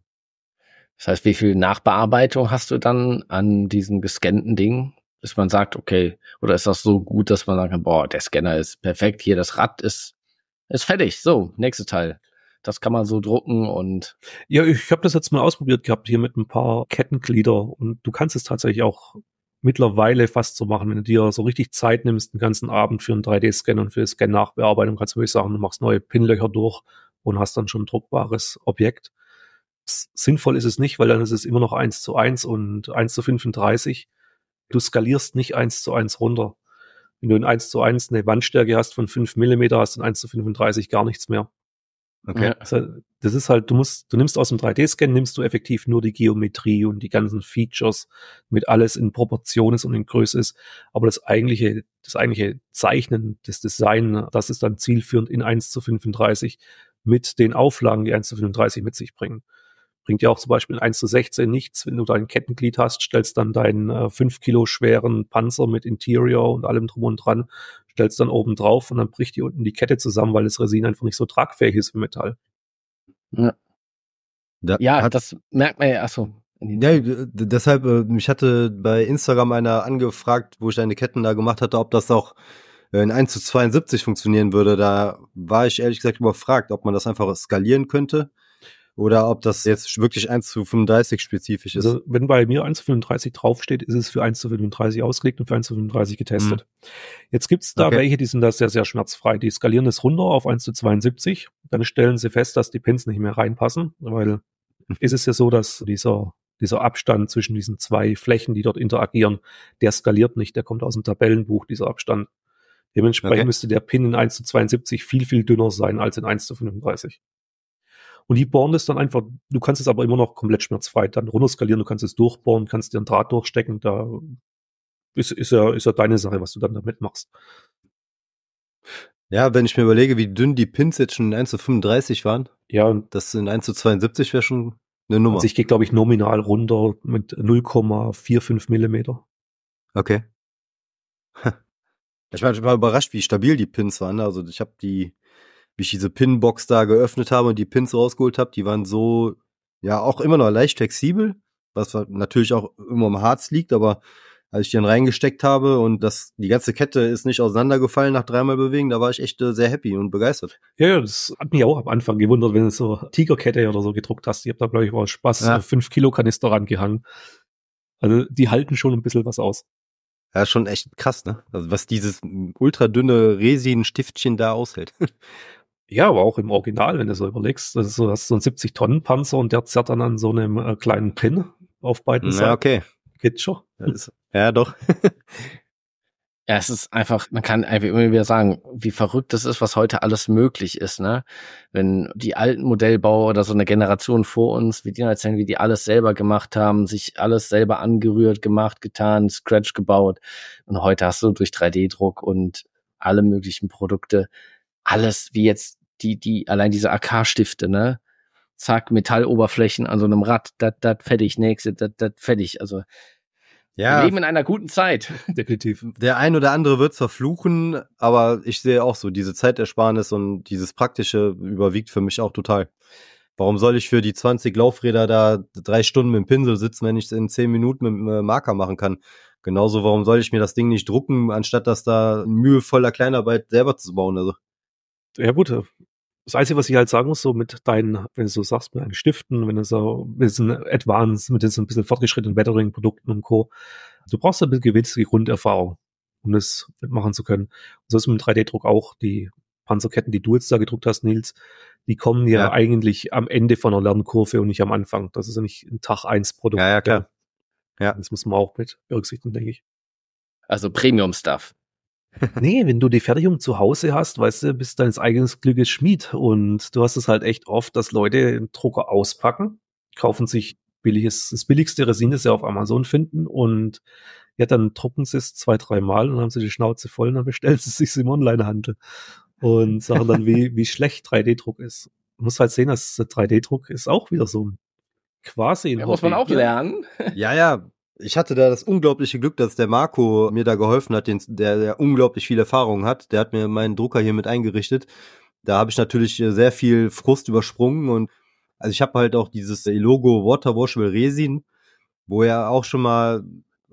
S1: Das heißt, wie viel Nachbearbeitung hast du dann an diesem gescannten Ding? bis man sagt, okay, oder ist das so gut, dass man sagt, boah, der Scanner ist perfekt, hier das Rad ist, ist fertig. So, nächste Teil. Das kann man so drucken und.
S2: Ja, ich habe das jetzt mal ausprobiert gehabt hier mit ein paar Kettenglieder und du kannst es tatsächlich auch mittlerweile fast zu machen, wenn du dir so richtig Zeit nimmst, den ganzen Abend für einen 3D-Scan und für die Scan-Nachbearbeitung, kannst du wirklich sagen, du machst neue Pinlöcher durch und hast dann schon ein druckbares Objekt. Sinnvoll ist es nicht, weil dann ist es immer noch 1 zu 1 und 1 zu 35. Du skalierst nicht 1 zu 1 runter. Wenn du in 1 zu 1 eine Wandstärke hast von 5 Millimeter, hast du in 1 zu 35 gar nichts mehr. Okay. Ja. Also, das ist halt, du musst, du nimmst aus dem 3D-Scan, nimmst du effektiv nur die Geometrie und die ganzen Features, mit alles in Proportion ist und in Größe ist. Aber das eigentliche, das eigentliche Zeichnen, das Design, das ist dann zielführend in 1 zu 35 mit den Auflagen, die 1 zu 35 mit sich bringen. Bringt ja auch zum Beispiel in 1 zu 16 nichts. Wenn du dein Kettenglied hast, stellst dann deinen äh, 5 Kilo schweren Panzer mit Interior und allem drum und dran stellst dann oben drauf und dann bricht die unten die Kette zusammen, weil das Resin einfach nicht so tragfähig ist wie Metall. Ja, da ja hat, das merkt man ja, achso. Ja, äh, deshalb, äh, mich hatte bei Instagram
S3: einer angefragt, wo ich eine Ketten da gemacht hatte, ob das auch äh, in 1 zu 72 funktionieren würde. Da war ich ehrlich gesagt überfragt, ob man das einfach skalieren könnte oder ob das jetzt wirklich 1 zu 35 spezifisch ist. Also,
S2: wenn bei mir 1 zu 35 draufsteht, ist es für 1 zu 35 ausgelegt und für 1 zu 35 getestet. Mhm. Jetzt gibt es da okay. welche, die sind da sehr, sehr schmerzfrei. Die skalieren es runter auf 1 zu 72, dann stellen sie fest, dass die Pins nicht mehr reinpassen, weil mhm. ist es ja so, dass dieser dieser Abstand zwischen diesen zwei Flächen, die dort interagieren, der skaliert nicht, der kommt aus dem Tabellenbuch, dieser Abstand. Dementsprechend okay. müsste der Pin in 1 zu 72 viel, viel dünner sein als in 1 zu 35. Und die bohren das dann einfach, du kannst es aber immer noch komplett schmerzfrei dann runterskalieren, du kannst es durchbohren, kannst dir einen Draht durchstecken, da ist, ist, ja, ist ja deine Sache, was du dann damit machst. Ja,
S3: wenn ich mir überlege, wie dünn die Pins jetzt schon in 1 zu 35 waren, ja, das in 1 zu 72 wäre
S2: schon eine Nummer. Also ich gehe, glaube ich, nominal runter mit 0,45 Millimeter.
S3: Okay. ich war überrascht, wie stabil die Pins waren. Also ich habe die wie ich diese Pinbox da geöffnet habe und die Pins rausgeholt habe, die waren so, ja, auch immer noch leicht flexibel, was natürlich auch immer im Harz liegt, aber als ich die dann reingesteckt habe und das, die ganze Kette ist nicht auseinandergefallen nach dreimal bewegen, da war ich echt
S2: äh, sehr happy und begeistert. Ja, das hat mich auch am Anfang gewundert, wenn du so Tigerkette oder so gedruckt hast. Ich habe da, glaube ich, mal Spaß, ja. 5 äh, Kilo Kanister rangehangen. Also die halten schon ein bisschen was aus. Ja, schon echt krass, ne? Also was dieses ultradünne Resin-Stiftchen da aushält. Ja, aber auch im Original, wenn du so überlegst. Das ist so, hast so einen 70-Tonnen-Panzer und der zerrt dann an so einem äh, kleinen Pin auf beiden Seiten. Ja, okay.
S1: Geht schon. Ja, doch. Ja, es ist einfach, man kann einfach immer wieder sagen, wie verrückt das ist, was heute alles möglich ist, ne? Wenn die alten Modellbauer oder so eine Generation vor uns, wie die erzählen, wie die alles selber gemacht haben, sich alles selber angerührt, gemacht, getan, Scratch gebaut. Und heute hast du durch 3D-Druck und alle möglichen Produkte alles, wie jetzt die, die, allein diese AK-Stifte, ne? Zack, Metalloberflächen an so einem Rad, dat, dat, fertig, nächste, dat, dat, fertig. Also, ja, wir leben in einer guten Zeit.
S3: Definitiv. Der ein oder andere wird verfluchen, aber ich sehe auch so, diese Zeitersparnis und dieses Praktische überwiegt für mich auch total. Warum soll ich für die 20 Laufräder da drei Stunden mit dem Pinsel sitzen, wenn ich es in 10 Minuten mit dem äh, Marker machen kann? Genauso, warum soll ich mir das Ding nicht drucken, anstatt das da mühevoller Kleinarbeit selber zu bauen? Also
S2: ja gut, äh, das Einzige, was ich halt sagen muss, so mit deinen, wenn du so sagst, mit deinen Stiften, wenn du so ein bisschen advanced, mit so ein bisschen fortgeschrittenen Weathering-Produkten und Co., du brauchst ein bisschen gewisse Grunderfahrung, um das mitmachen zu können. Und so ist mit dem 3D-Druck auch. Die Panzerketten, die du jetzt da gedruckt hast, Nils, die kommen ja, ja, eigentlich am Ende von einer Lernkurve und nicht am Anfang. Das ist ja nicht ein Tag 1 Produkt. Ja, ja, klar. ja. Das muss man auch mit berücksichtigen, denke
S1: ich. Also Premium-Stuff
S2: nee, wenn du die Fertigung zu Hause hast, weißt du, bist deines eigenes Glückes Schmied. Und du hast es halt echt oft, dass Leute Drucker auspacken, kaufen sich billiges, das billigste Resin, das sie auf Amazon finden und ja, dann drucken sie es zwei, dreimal und haben sie die Schnauze voll und dann bestellen sie es sich im Onlinehandel und sagen dann, wie, wie schlecht 3D-Druck ist. Man muss halt sehen, dass 3D-Druck ist auch wieder so ein quasi ein ja, Muss man auch ne? lernen. Ja, ja, ich hatte da das unglaubliche Glück,
S3: dass der Marco mir da geholfen hat, den, der, der unglaublich viel Erfahrung hat. Der hat mir meinen Drucker hier mit eingerichtet. Da habe ich natürlich äh, sehr viel Frust übersprungen und also ich habe halt auch dieses Logo Washable Resin, wo er auch schon mal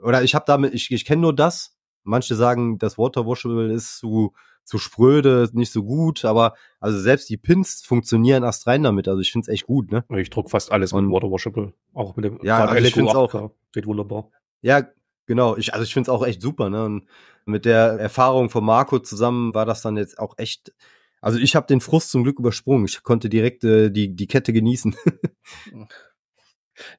S3: oder ich habe damit ich, ich kenne nur das. Manche sagen, das Water Washable ist zu so, zu spröde, nicht so gut, aber also selbst die Pins funktionieren erst rein damit. Also ich finde es echt gut, ne? Ich druck fast
S2: alles und mit Washable. Auch mit dem ja, also Elektro ich find's auch. geht wunderbar.
S3: Ja, genau. Ich, also ich finde es auch echt super, ne? Und mit der Erfahrung von Marco zusammen war das dann jetzt auch echt. Also ich habe den Frust zum Glück übersprungen. Ich konnte direkt äh, die, die Kette genießen. Hm.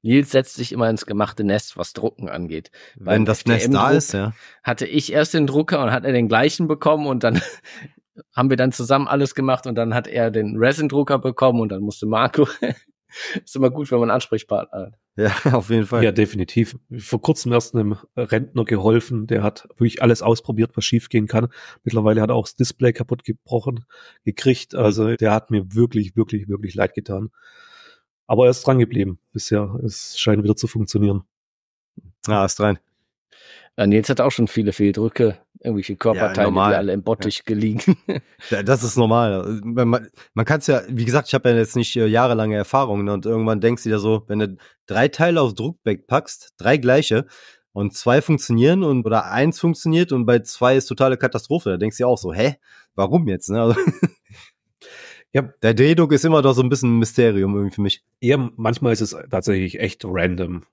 S1: Nils setzt sich immer ins gemachte Nest, was Drucken angeht. Wenn Beim das Nest da ist, ja. Hatte ich erst den Drucker und hat er den gleichen bekommen und dann haben wir dann zusammen alles gemacht und dann hat er den Resin-Drucker bekommen und dann musste Marco. ist immer gut, wenn man einen Ansprechpartner hat.
S2: Ja, auf jeden Fall. Ja, definitiv. Vor kurzem erst einem Rentner geholfen, der hat wirklich alles ausprobiert, was schiefgehen kann. Mittlerweile hat er auch das Display kaputt gebrochen gekriegt. Also der hat mir wirklich, wirklich, wirklich leid getan. Aber er ist dran geblieben bisher. Es scheint wieder zu funktionieren.
S1: Ah, ist dran. Nils hat auch schon viele Fehldrücke, irgendwelche Körperteile, ja, die alle im Bottich ja. liegen.
S3: das ist normal. Man, man kann es ja, wie gesagt, ich habe ja jetzt nicht äh, jahrelange Erfahrungen ne? und irgendwann denkst du dir so, wenn du drei Teile aufs Druckback packst, drei gleiche und zwei funktionieren und oder eins funktioniert und bei zwei ist totale Katastrophe, da denkst du dir auch so, hä, warum jetzt? Ne? Also,
S2: Ja. Der Deduk ist immer doch so ein bisschen ein Mysterium irgendwie für mich. Ja, manchmal ist es tatsächlich echt random.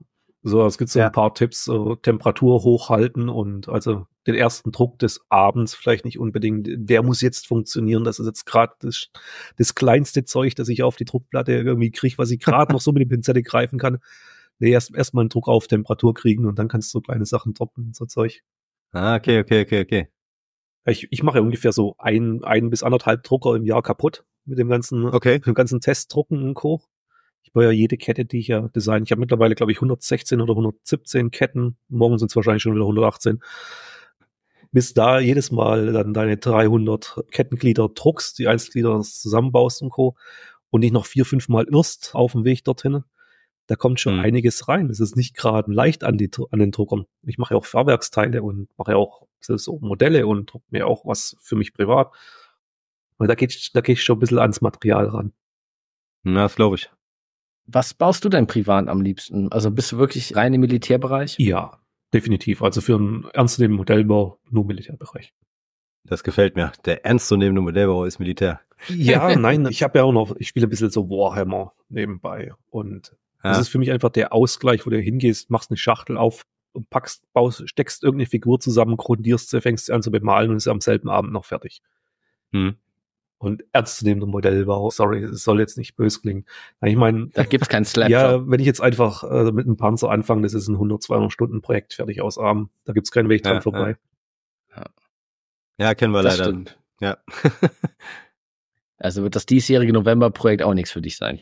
S2: So, es gibt so ja. ein paar Tipps, so Temperatur hochhalten und also den ersten Druck des Abends vielleicht nicht unbedingt, der muss jetzt funktionieren, das ist jetzt gerade das, das, kleinste Zeug, das ich auf die Druckplatte irgendwie kriege, was ich gerade noch so mit der Pinzette greifen kann. Nee, erst erstmal einen Druck auf Temperatur kriegen und dann kannst du so kleine Sachen droppen, so Zeug. Ah, okay, okay, okay, okay. Ich, ich mache ungefähr so ein, ein bis anderthalb Drucker im Jahr kaputt mit dem ganzen, okay. dem ganzen Testdrucken und Co. Ich baue ja jede Kette, die ich ja design. Ich habe mittlerweile, glaube ich, 116 oder 117 Ketten. Morgen sind es wahrscheinlich schon wieder 118. Bis da jedes Mal dann deine 300 Kettenglieder druckst, die Einzelglieder zusammenbaust und Co. Und dich noch vier, fünf Mal irrst auf dem Weg dorthin da kommt schon mhm. einiges rein. Es ist nicht gerade leicht an, die, an den Druckern. Ich mache ja auch Fahrwerksteile und mache ja auch so Modelle und drucke mir auch was für mich privat. Und da gehe da geh ich schon ein bisschen ans Material ran. Na, das glaube ich. Was
S1: baust du denn privat am liebsten? Also bist du wirklich rein im Militärbereich? Ja, definitiv. Also für einen ernstzunehmenden Modellbau nur Militärbereich.
S2: Das gefällt mir. Der ernstzunehmende Modellbau ist Militär. Ja, nein, ich habe ja auch noch, ich spiele ein bisschen so Warhammer nebenbei und ja. Das ist für mich einfach der Ausgleich, wo du hingehst, machst eine Schachtel auf und packst, baust, steckst irgendeine Figur zusammen, grundierst sie, fängst sie an zu bemalen und ist am selben Abend noch fertig. Hm. Und ernstzunehmender Modellbau, sorry, es soll jetzt nicht böse klingen. Ich meine, da gibt's keinen Slap. Ja, wenn ich jetzt einfach äh, mit einem Panzer anfange, das ist ein 100, 200 Stunden Projekt fertig ausarmen. Da gibt's
S1: keinen Weg dran ja, vorbei. Ja. ja. kennen wir das leider. Stimmt. Ja. also wird das diesjährige November-Projekt auch nichts für dich sein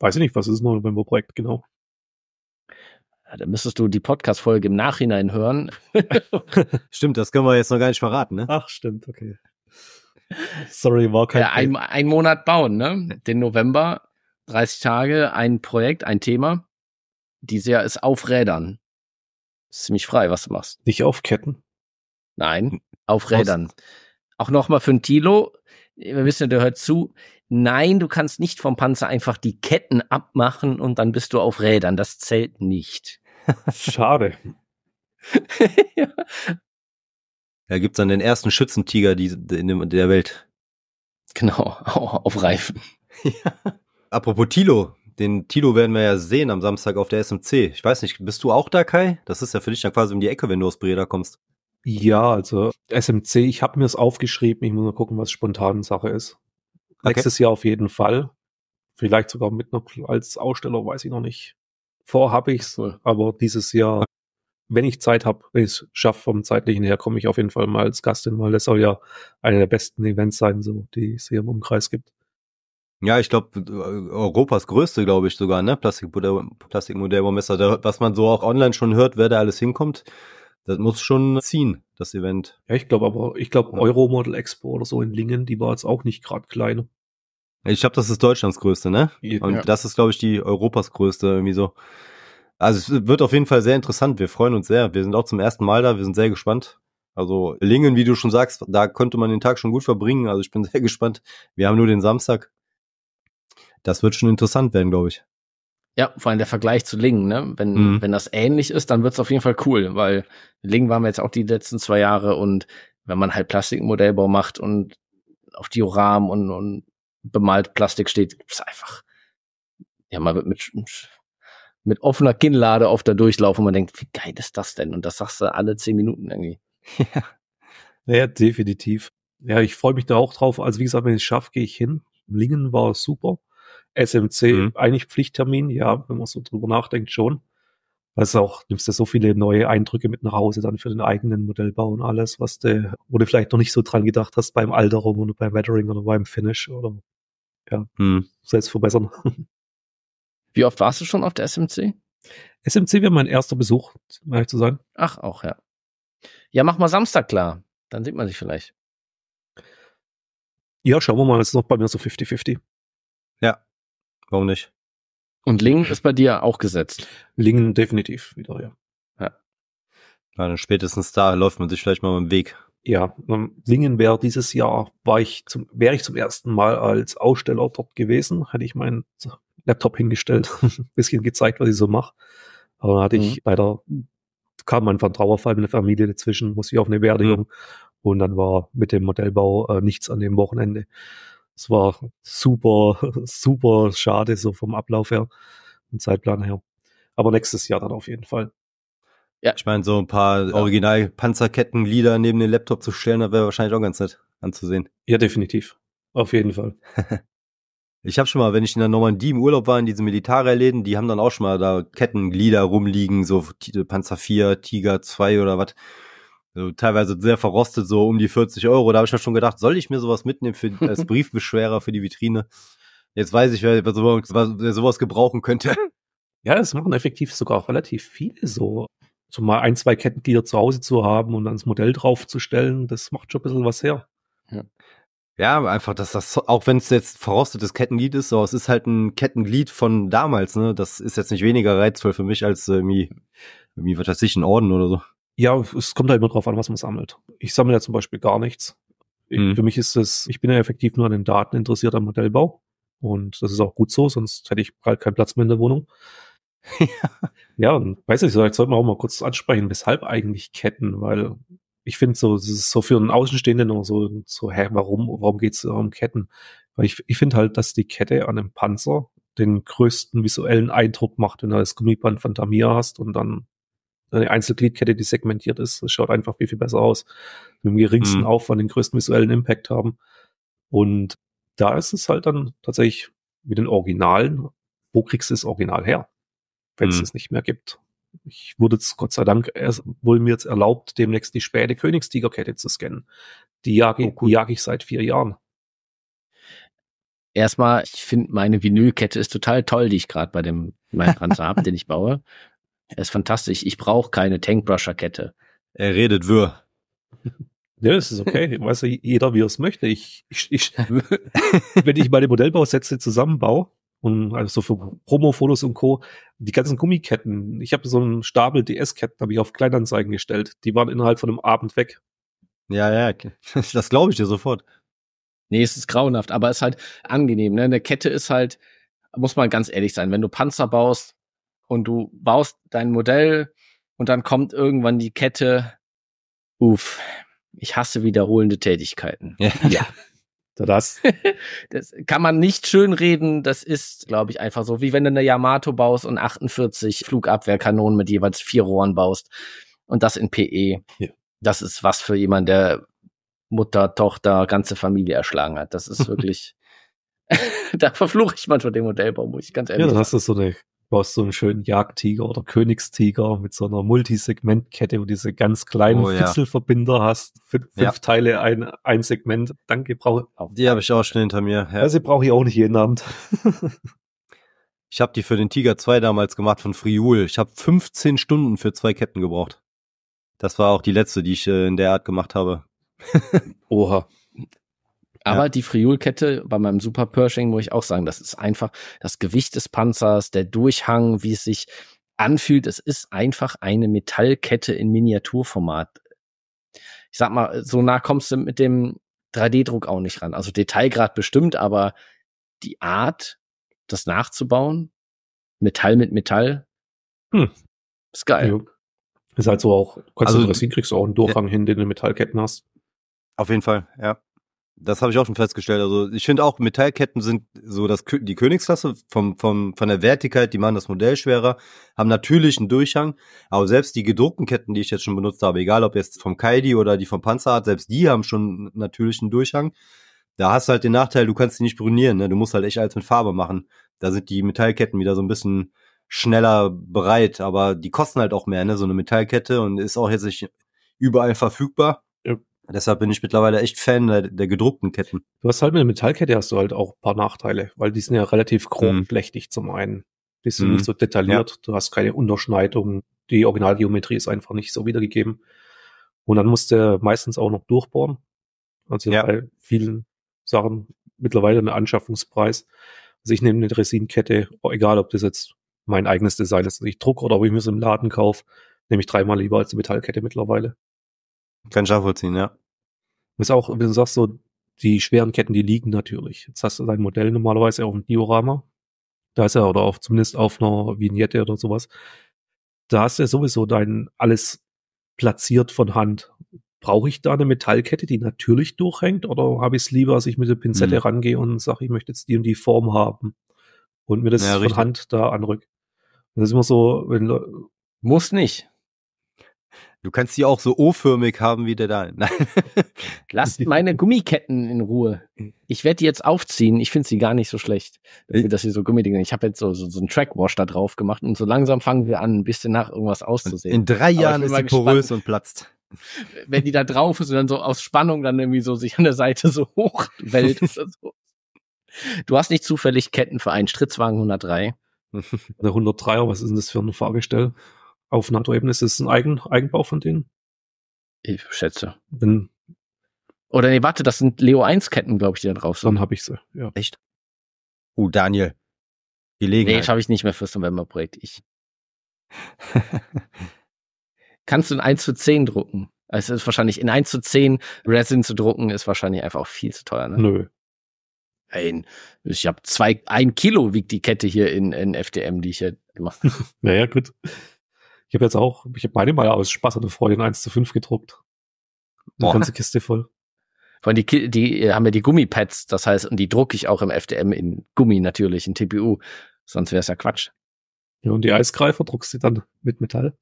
S1: weiß ich nicht, was ist ein November-Projekt genau? Ja, dann müsstest du die Podcast-Folge im Nachhinein hören. stimmt, das können wir jetzt noch gar nicht verraten, ne? Ach, stimmt, okay. Sorry, war kein. Ja, ein, ein Monat bauen, ne? Den November, 30 Tage, ein Projekt, ein Thema. Dieses Jahr ist auf Rädern. Ist ziemlich frei, was du machst. Nicht auf Ketten? Nein, hm. auf Rädern. Auch nochmal für den Tilo. Wir wissen ja, der hört zu. Nein, du kannst nicht vom Panzer einfach die Ketten abmachen und dann bist du auf Rädern. Das zählt nicht. Schade. ja.
S3: Da gibt es dann den ersten Schützentiger die, in der Welt.
S1: Genau, auf Reifen. Ja.
S3: Apropos Tilo, den Tilo werden wir ja sehen am Samstag auf der SMC. Ich weiß nicht, bist du auch da, Kai? Das ist ja für dich dann quasi um die Ecke, wenn du aus Breda
S2: kommst. Ja, also SMC, ich habe mir es aufgeschrieben. Ich muss mal gucken, was spontan Sache ist. Okay. Nächstes Jahr auf jeden Fall. Vielleicht sogar mit noch als Aussteller, weiß ich noch nicht. Vor habe ich es, aber dieses Jahr, wenn ich Zeit habe, wenn ich es schaffe vom zeitlichen her, komme ich auf jeden Fall mal als Gast hin, weil das soll ja einer der besten Events sein, so, die es hier im Umkreis gibt.
S3: Ja, ich glaube, äh, Europas größte, glaube ich sogar, ne? Plastikmodellbaumesser. Plastik was man so auch online schon hört, wer da alles hinkommt das muss
S2: schon ziehen, das Event. Ja, ich glaube aber, ich glaube Euro Model Expo oder so in Lingen, die war jetzt auch nicht gerade klein.
S3: Ich glaube, das ist Deutschlands größte, ne? Ja. Und das ist, glaube ich, die Europas größte irgendwie so. Also es wird auf jeden Fall sehr interessant. Wir freuen uns sehr. Wir sind auch zum ersten Mal da. Wir sind sehr gespannt. Also Lingen, wie du schon sagst, da könnte man den Tag schon gut verbringen. Also ich bin sehr gespannt.
S1: Wir haben nur den Samstag. Das wird schon interessant werden, glaube ich. Ja, vor allem der Vergleich zu Ling, ne? Wenn, mhm. wenn das ähnlich ist, dann wird es auf jeden Fall cool, weil Ling waren wir jetzt auch die letzten zwei Jahre und wenn man halt Plastikmodellbau macht und auf Dioram und, und bemalt Plastik steht, ist einfach, ja, man wird mit, mit offener Kinnlade oft da durchlaufen und man denkt, wie geil ist das denn? Und das sagst du alle zehn Minuten irgendwie.
S2: Ja, naja, definitiv. Ja, ich freue mich da auch drauf. Also wie gesagt, wenn ich es schaffe, gehe ich hin. Lingen war super. SMC mhm. eigentlich Pflichttermin, ja, wenn man so drüber nachdenkt, schon. Also auch nimmst du so viele neue Eindrücke mit nach Hause dann für den eigenen Modellbau und alles, was du, wo du vielleicht noch nicht so dran gedacht hast beim Alterung oder beim Weathering oder beim Finish oder ja, mhm. selbst verbessern. Wie oft warst du schon auf der SMC? SMC wäre mein erster Besuch, um ehrlich zu sein.
S1: Ach, auch, ja. Ja, mach mal Samstag klar. Dann sieht man sich vielleicht.
S2: Ja, schauen wir mal, es ist noch bei mir so 50-50. Ja, warum nicht? Und Lingen ist bei dir auch gesetzt. Lingen definitiv wieder, ja. Ja. Na, dann spätestens da läuft man sich vielleicht mal im Weg. Ja, ähm, Lingen wäre dieses Jahr, war ich zum, wäre ich zum ersten Mal als Aussteller dort gewesen, hätte ich meinen Laptop hingestellt, ein bisschen gezeigt, was ich so mache. Aber dann hatte mhm. ich leider, kam mein Trauerfall mit der Familie dazwischen, musste ich auf eine Beerdigung mhm. und dann war mit dem Modellbau äh, nichts an dem Wochenende. Es war super, super schade, so vom Ablauf her und Zeitplan her. Aber nächstes Jahr dann auf jeden Fall.
S3: Ja. Ich meine, so ein paar ja. Original-Panzerketten-Lieder neben den Laptop zu stellen, das wäre wahrscheinlich auch ganz nett anzusehen. Ja, definitiv. Auf jeden Fall. ich habe schon mal, wenn ich in der Normandie im Urlaub war, in diesen Militärläden, die haben dann auch schon mal da Kettenglieder rumliegen, so Panzer 4, Tiger 2 oder was also teilweise sehr verrostet, so um die 40 Euro. Da habe ich mir schon gedacht, soll ich mir sowas mitnehmen für, als Briefbeschwerer für die Vitrine? Jetzt weiß ich, wer sowas, wer sowas gebrauchen könnte.
S2: Ja, das machen effektiv sogar auch relativ viele so. So mal ein, zwei Kettenglieder zu Hause zu haben und ans Modell draufzustellen, das macht schon ein bisschen was her.
S3: Ja. Ja, einfach, dass das, auch wenn es jetzt verrostetes Kettenglied ist, aber es ist halt ein Kettenglied von damals, ne? Das ist jetzt nicht weniger reizvoll für mich als äh, irgendwie, irgendwie was weiß ich, ein Orden oder so.
S2: Ja, es kommt da halt immer drauf an, was man sammelt. Ich sammle ja zum Beispiel gar nichts. Ich, mhm. Für mich ist es, ich bin ja effektiv nur an den Daten interessiert am Modellbau. Und das ist auch gut so, sonst hätte ich halt keinen Platz mehr in der Wohnung. ja. ja, und weiß nicht, vielleicht sollten wir auch mal kurz ansprechen, weshalb eigentlich Ketten, weil ich finde so, das ist so für einen Außenstehenden oder so, so, hä, warum, warum geht es um Ketten? Weil ich, ich finde halt, dass die Kette an einem Panzer den größten visuellen Eindruck macht, wenn du das Gummiband von Tamir hast und dann eine Einzelgliedkette, die segmentiert ist. Das schaut einfach viel, viel besser aus. Mit dem geringsten mhm. Aufwand den größten visuellen Impact haben. Und da ist es halt dann tatsächlich mit den Originalen. Wo kriegst du das Original her? Wenn es mhm. es nicht mehr gibt. Ich wurde jetzt, Gott sei Dank, erst, wurde mir jetzt erlaubt, demnächst die späte Königstigerkette zu scannen. Die jage oh, jag ich seit vier Jahren.
S1: Erstmal, ich finde meine Vinylkette ist total toll, die ich gerade bei dem meinem Panzer habe, den ich baue. Er ist fantastisch. Ich brauche keine Tankbrusher-Kette. Er redet wirr.
S2: Ja, das ist okay. Weiß ja jeder, wie er es möchte. Ich, ich, ich wenn ich meine Modellbausätze zusammenbaue und also für Promo-Fotos und Co. Die ganzen Gummiketten. Ich habe so einen Stapel DS-Ketten, habe ich auf Kleinanzeigen gestellt. Die waren
S1: innerhalb von einem Abend weg. Ja, ja, das glaube ich dir sofort. Nee, es ist grauenhaft, aber es ist halt angenehm. Ne? Eine Kette ist halt, muss man ganz ehrlich sein, wenn du Panzer baust, und du baust dein Modell und dann kommt irgendwann die Kette, uff, ich hasse wiederholende Tätigkeiten. Ja. ja. Das. das kann man nicht schön reden. Das ist, glaube ich, einfach so, wie wenn du eine Yamato baust und 48 Flugabwehrkanonen mit jeweils vier Rohren baust. Und das in PE. Ja. Das ist was für jemand, der Mutter, Tochter, ganze Familie erschlagen hat. Das ist wirklich, da verfluche ich manchmal den Modellbau, muss ich ganz ehrlich sagen. Ja, das du so eine
S2: baust so einen schönen Jagdtiger oder Königstiger mit so einer Multisegmentkette, wo diese ganz kleinen oh, ja. hast. Fünf, ja. Teile, ein, ein Segment. Danke, brauche Die habe
S3: ich auch schon hinter mir. Ja. sie brauche ich auch nicht jeden Abend. ich habe die für den Tiger 2 damals gemacht von Friul. Ich habe 15 Stunden für zwei Ketten gebraucht. Das war auch die letzte, die ich
S1: äh, in der Art gemacht habe. Oha. Aber ja. die Friulkette bei meinem Super Pershing muss ich auch sagen, das ist einfach das Gewicht des Panzers, der Durchhang, wie es sich anfühlt. Es ist einfach eine Metallkette in Miniaturformat. Ich sag mal, so nah kommst du mit dem 3D-Druck auch nicht ran. Also Detailgrad bestimmt, aber die Art, das nachzubauen, Metall mit Metall, hm. ist geil. Ja. Ist halt so auch, kannst also, du das hinkriegst,
S2: auch einen Durchhang ja. hin, den du Metallketten hast. Auf jeden
S3: Fall, ja das
S2: habe ich auch schon festgestellt.
S3: Also ich finde auch Metallketten sind so das die Königsklasse vom vom von der Wertigkeit, die machen das Modell schwerer, haben natürlich einen Durchhang, aber selbst die gedruckten Ketten, die ich jetzt schon benutzt habe, egal ob jetzt vom Kaidi oder die vom Panzerart, selbst die haben schon natürlich einen Durchhang. Da hast du halt den Nachteil, du kannst die nicht brunieren, ne? Du musst halt echt alles mit Farbe machen. Da sind die Metallketten wieder so ein bisschen schneller bereit, aber die kosten halt auch mehr, ne? So eine Metallkette und ist auch jetzt nicht überall verfügbar Deshalb bin ich mittlerweile echt Fan der, der gedruckten Ketten. Du hast halt mit der
S2: Metallkette hast du halt auch ein paar Nachteile, weil die sind ja relativ kronflächtig mhm. zum einen. Die sind mhm. nicht so detailliert, ja. du hast keine Unterschneidung, die Originalgeometrie ist einfach nicht so wiedergegeben. Und dann musst du meistens auch noch durchbohren. Also ja. bei vielen Sachen mittlerweile ein Anschaffungspreis. Also ich nehme eine Resinkette, egal ob das jetzt mein eigenes Design ist, also ich drucke oder ob ich mir es im Laden kaufe, nehme ich dreimal lieber als eine Metallkette mittlerweile. Kann ich nachvollziehen, ja ist auch, wenn du sagst, so die schweren Ketten, die liegen natürlich. Jetzt hast du dein Modell normalerweise auf dem Diorama. Da ist er, oder auf, zumindest auf einer Vignette oder sowas. Da hast du ja sowieso dein alles platziert von Hand. Brauche ich da eine Metallkette, die natürlich durchhängt, oder habe ich es lieber, als ich mit der Pinzette mhm. rangehe und sage, ich möchte jetzt die und die Form haben und mir das ja, von Hand da anrück? das ist immer so, wenn, muss nicht. Du kannst die auch so
S1: O-förmig haben wie der da. Nein. Lasst meine Gummiketten in Ruhe. Ich werde die jetzt aufziehen. Ich finde sie gar nicht so schlecht, dass wir, dass wir so Gummidinger. Ich habe jetzt so, so, so einen Trackwash da drauf gemacht und so langsam fangen wir an, ein bisschen nach irgendwas auszusehen. In drei Jahren ist sie porös und platzt wenn die da drauf ist und dann so aus Spannung dann irgendwie so sich an der Seite so hochwellt oder so. Du hast nicht zufällig Ketten für einen Stritzwagen 103. Der
S2: 103er, was ist denn das für ein Fahrgestell? auf NATO-Ebene ist es ein Eigen, Eigenbau von denen?
S1: Ich schätze. Wenn, Oder nee, warte, das sind Leo 1-Ketten, glaube ich, die da drauf sind. Dann habe ich sie, ja. Echt? Uh, Daniel. Gelegenheit. Nee, das schaffe ich nicht mehr fürs November-Projekt. Ich. Kannst du ein 1 zu 10 drucken? Es ist wahrscheinlich in 1 zu 10 Resin zu drucken, ist wahrscheinlich einfach auch viel zu teuer. Ne? Nö. Ein, ich habe zwei, ein Kilo wiegt die Kette hier in, in FDM, die ich hier gemacht habe. naja, gut. Ich habe jetzt auch, ich habe beide mal aus Spaß und Freude in 1 zu 5
S2: gedruckt. Eine Boah. ganze Kiste voll.
S1: Vor allem die, die äh, haben ja die Gummipads, das heißt, und die drucke ich auch im FDM in Gummi natürlich, in TPU. Sonst wäre es ja Quatsch.
S2: Ja, und die Eisgreifer druckst du dann mit Metall?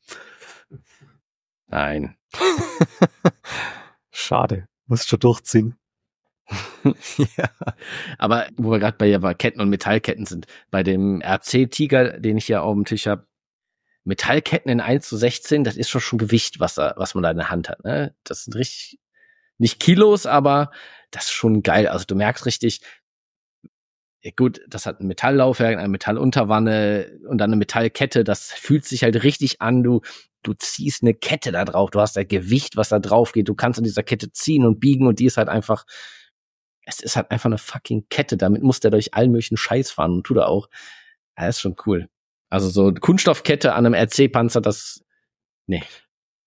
S2: Nein. Schade. Musst schon durchziehen. ja,
S1: aber wo wir gerade bei, bei Ketten und Metallketten sind, bei dem RC-Tiger, den ich hier auf dem Tisch habe, Metallketten in 1 zu 16, das ist schon schon Gewicht, was, da, was man da in der Hand hat. Ne? Das sind richtig, nicht Kilos, aber das ist schon geil. Also du merkst richtig, gut, das hat ein Metalllaufwerk, eine Metallunterwanne und dann eine Metallkette. Das fühlt sich halt richtig an. Du, du ziehst eine Kette da drauf. Du hast da Gewicht, was da drauf geht. Du kannst an dieser Kette ziehen und biegen und die ist halt einfach, es ist halt einfach eine fucking Kette. Damit muss der durch allen möglichen Scheiß fahren und tut er auch. das ist schon cool. Also so Kunststoffkette an einem RC-Panzer, das, nee,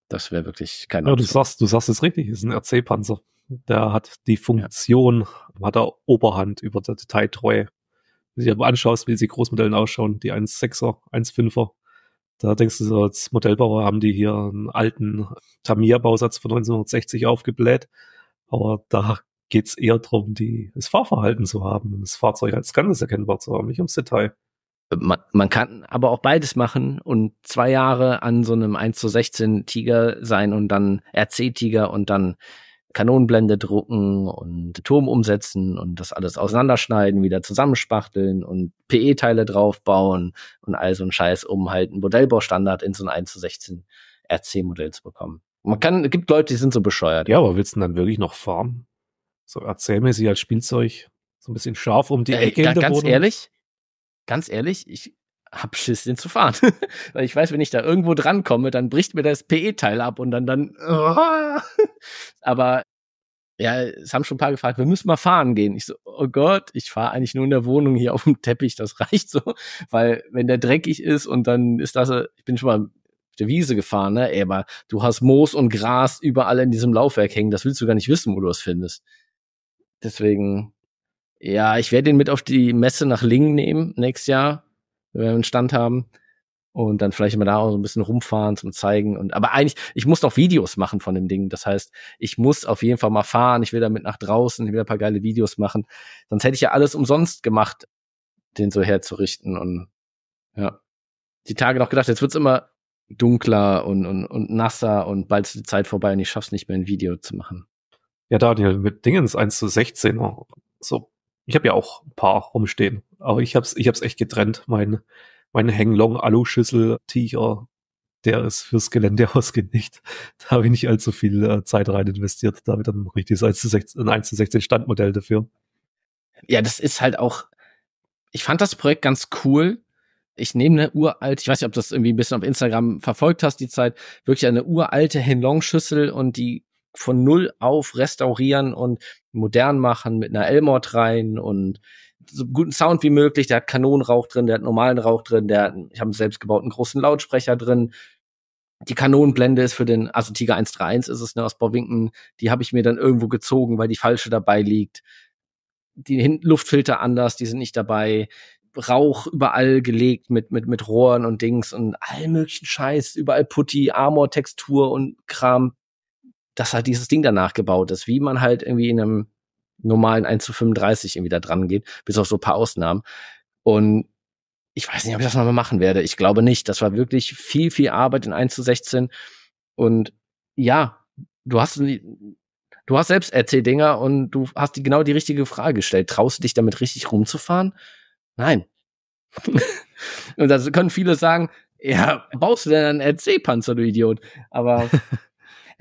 S1: das wäre wirklich kein Option. Ja,
S2: du sagst, du sagst es richtig, ist ein RC-Panzer. Der hat die Funktion, ja. hat er Oberhand über der Detailtreue. Wenn du dir anschaust, wie die Großmodellen ausschauen, die 1.6er, 1.5er, da denkst du so, als Modellbauer haben die hier einen alten Tamiya-Bausatz von 1960 aufgebläht. Aber da geht's eher darum, die, das Fahrverhalten
S1: zu haben das Fahrzeug als Ganzes erkennbar zu haben, nicht ums Detail man, man kann aber auch beides machen und zwei Jahre an so einem 1 zu 16 Tiger sein und dann RC-Tiger und dann Kanonenblende drucken und Turm umsetzen und das alles auseinanderschneiden, wieder zusammenspachteln und PE-Teile draufbauen und all so ein Scheiß, um halt einen Modellbaustandard in so ein 1 zu 16 RC-Modell zu bekommen. Man kann, es gibt Leute, die sind so bescheuert. Ja, aber willst du dann wirklich noch farmen? So RC-mäßig als Spielzeug? So ein bisschen scharf um die äh, Ecke. Äh, ganz Wohnung? ehrlich? ganz ehrlich, ich hab Schiss, den zu fahren. Weil ich weiß, wenn ich da irgendwo dran komme, dann bricht mir das PE-Teil ab und dann, dann. Oh. Aber ja, es haben schon ein paar gefragt, wir müssen mal fahren gehen. Ich so, oh Gott, ich fahre eigentlich nur in der Wohnung hier auf dem Teppich, das reicht so. Weil wenn der dreckig ist und dann ist das, ich bin schon mal auf der Wiese gefahren, ne? Ey, aber du hast Moos und Gras überall in diesem Laufwerk hängen, das willst du gar nicht wissen, wo du das findest. Deswegen, ja, ich werde ihn mit auf die Messe nach Lingen nehmen nächstes Jahr, wenn wir einen Stand haben. Und dann vielleicht mal da auch so ein bisschen rumfahren zum Zeigen. Und aber eigentlich, ich muss noch Videos machen von dem Ding. Das heißt, ich muss auf jeden Fall mal fahren. Ich will damit nach draußen, ich will ein paar geile Videos machen. Sonst hätte ich ja alles umsonst gemacht, den so herzurichten. Und ja. Die Tage noch gedacht, jetzt wird's immer dunkler und, und, und nasser und bald ist die Zeit vorbei und ich schaff's nicht mehr ein Video zu machen. Ja, Daniel, mit Dingens 1 zu 16, so
S2: ich habe ja auch ein paar rumstehen, aber ich habe es ich hab's echt getrennt. Mein, mein Hanglong schüssel Tiger, der ist fürs Gelände ausgelegt. Da habe ich nicht allzu viel äh, Zeit rein investiert. Da habe ich dann richtig so 1 zu 16, ein 1 zu 16 Standmodell dafür.
S1: Ja, das ist halt auch, ich fand das Projekt ganz cool. Ich nehme eine uralte, ich weiß nicht, ob du das irgendwie ein bisschen auf Instagram verfolgt hast, die Zeit, wirklich eine uralte Henlong-Schüssel und die von null auf restaurieren und modern machen mit einer Elmord rein und so guten Sound wie möglich. Der hat Kanonenrauch drin, der hat normalen Rauch drin, der hat, ich habe einen selbstgebauten großen Lautsprecher drin. Die Kanonenblende ist für den, also Tiger 131 ist es, ne, aus Bauwinken, die habe ich mir dann irgendwo gezogen, weil die falsche dabei liegt. Die Luftfilter anders, die sind nicht dabei. Rauch überall gelegt mit, mit, mit Rohren und Dings und all möglichen Scheiß, überall Putti, Armor-Textur und Kram dass halt dieses Ding danach gebaut ist, wie man halt irgendwie in einem normalen 1 zu 35 irgendwie da dran geht, bis auf so paar Ausnahmen. Und ich weiß nicht, ob ich das nochmal machen werde. Ich glaube nicht. Das war wirklich viel, viel Arbeit in 1 zu 16. Und ja, du hast, du hast selbst RC-Dinger und du hast die, genau die richtige Frage gestellt. Traust du dich damit richtig rumzufahren? Nein. und da können viele sagen, ja, baust du denn einen RC-Panzer, du Idiot? Aber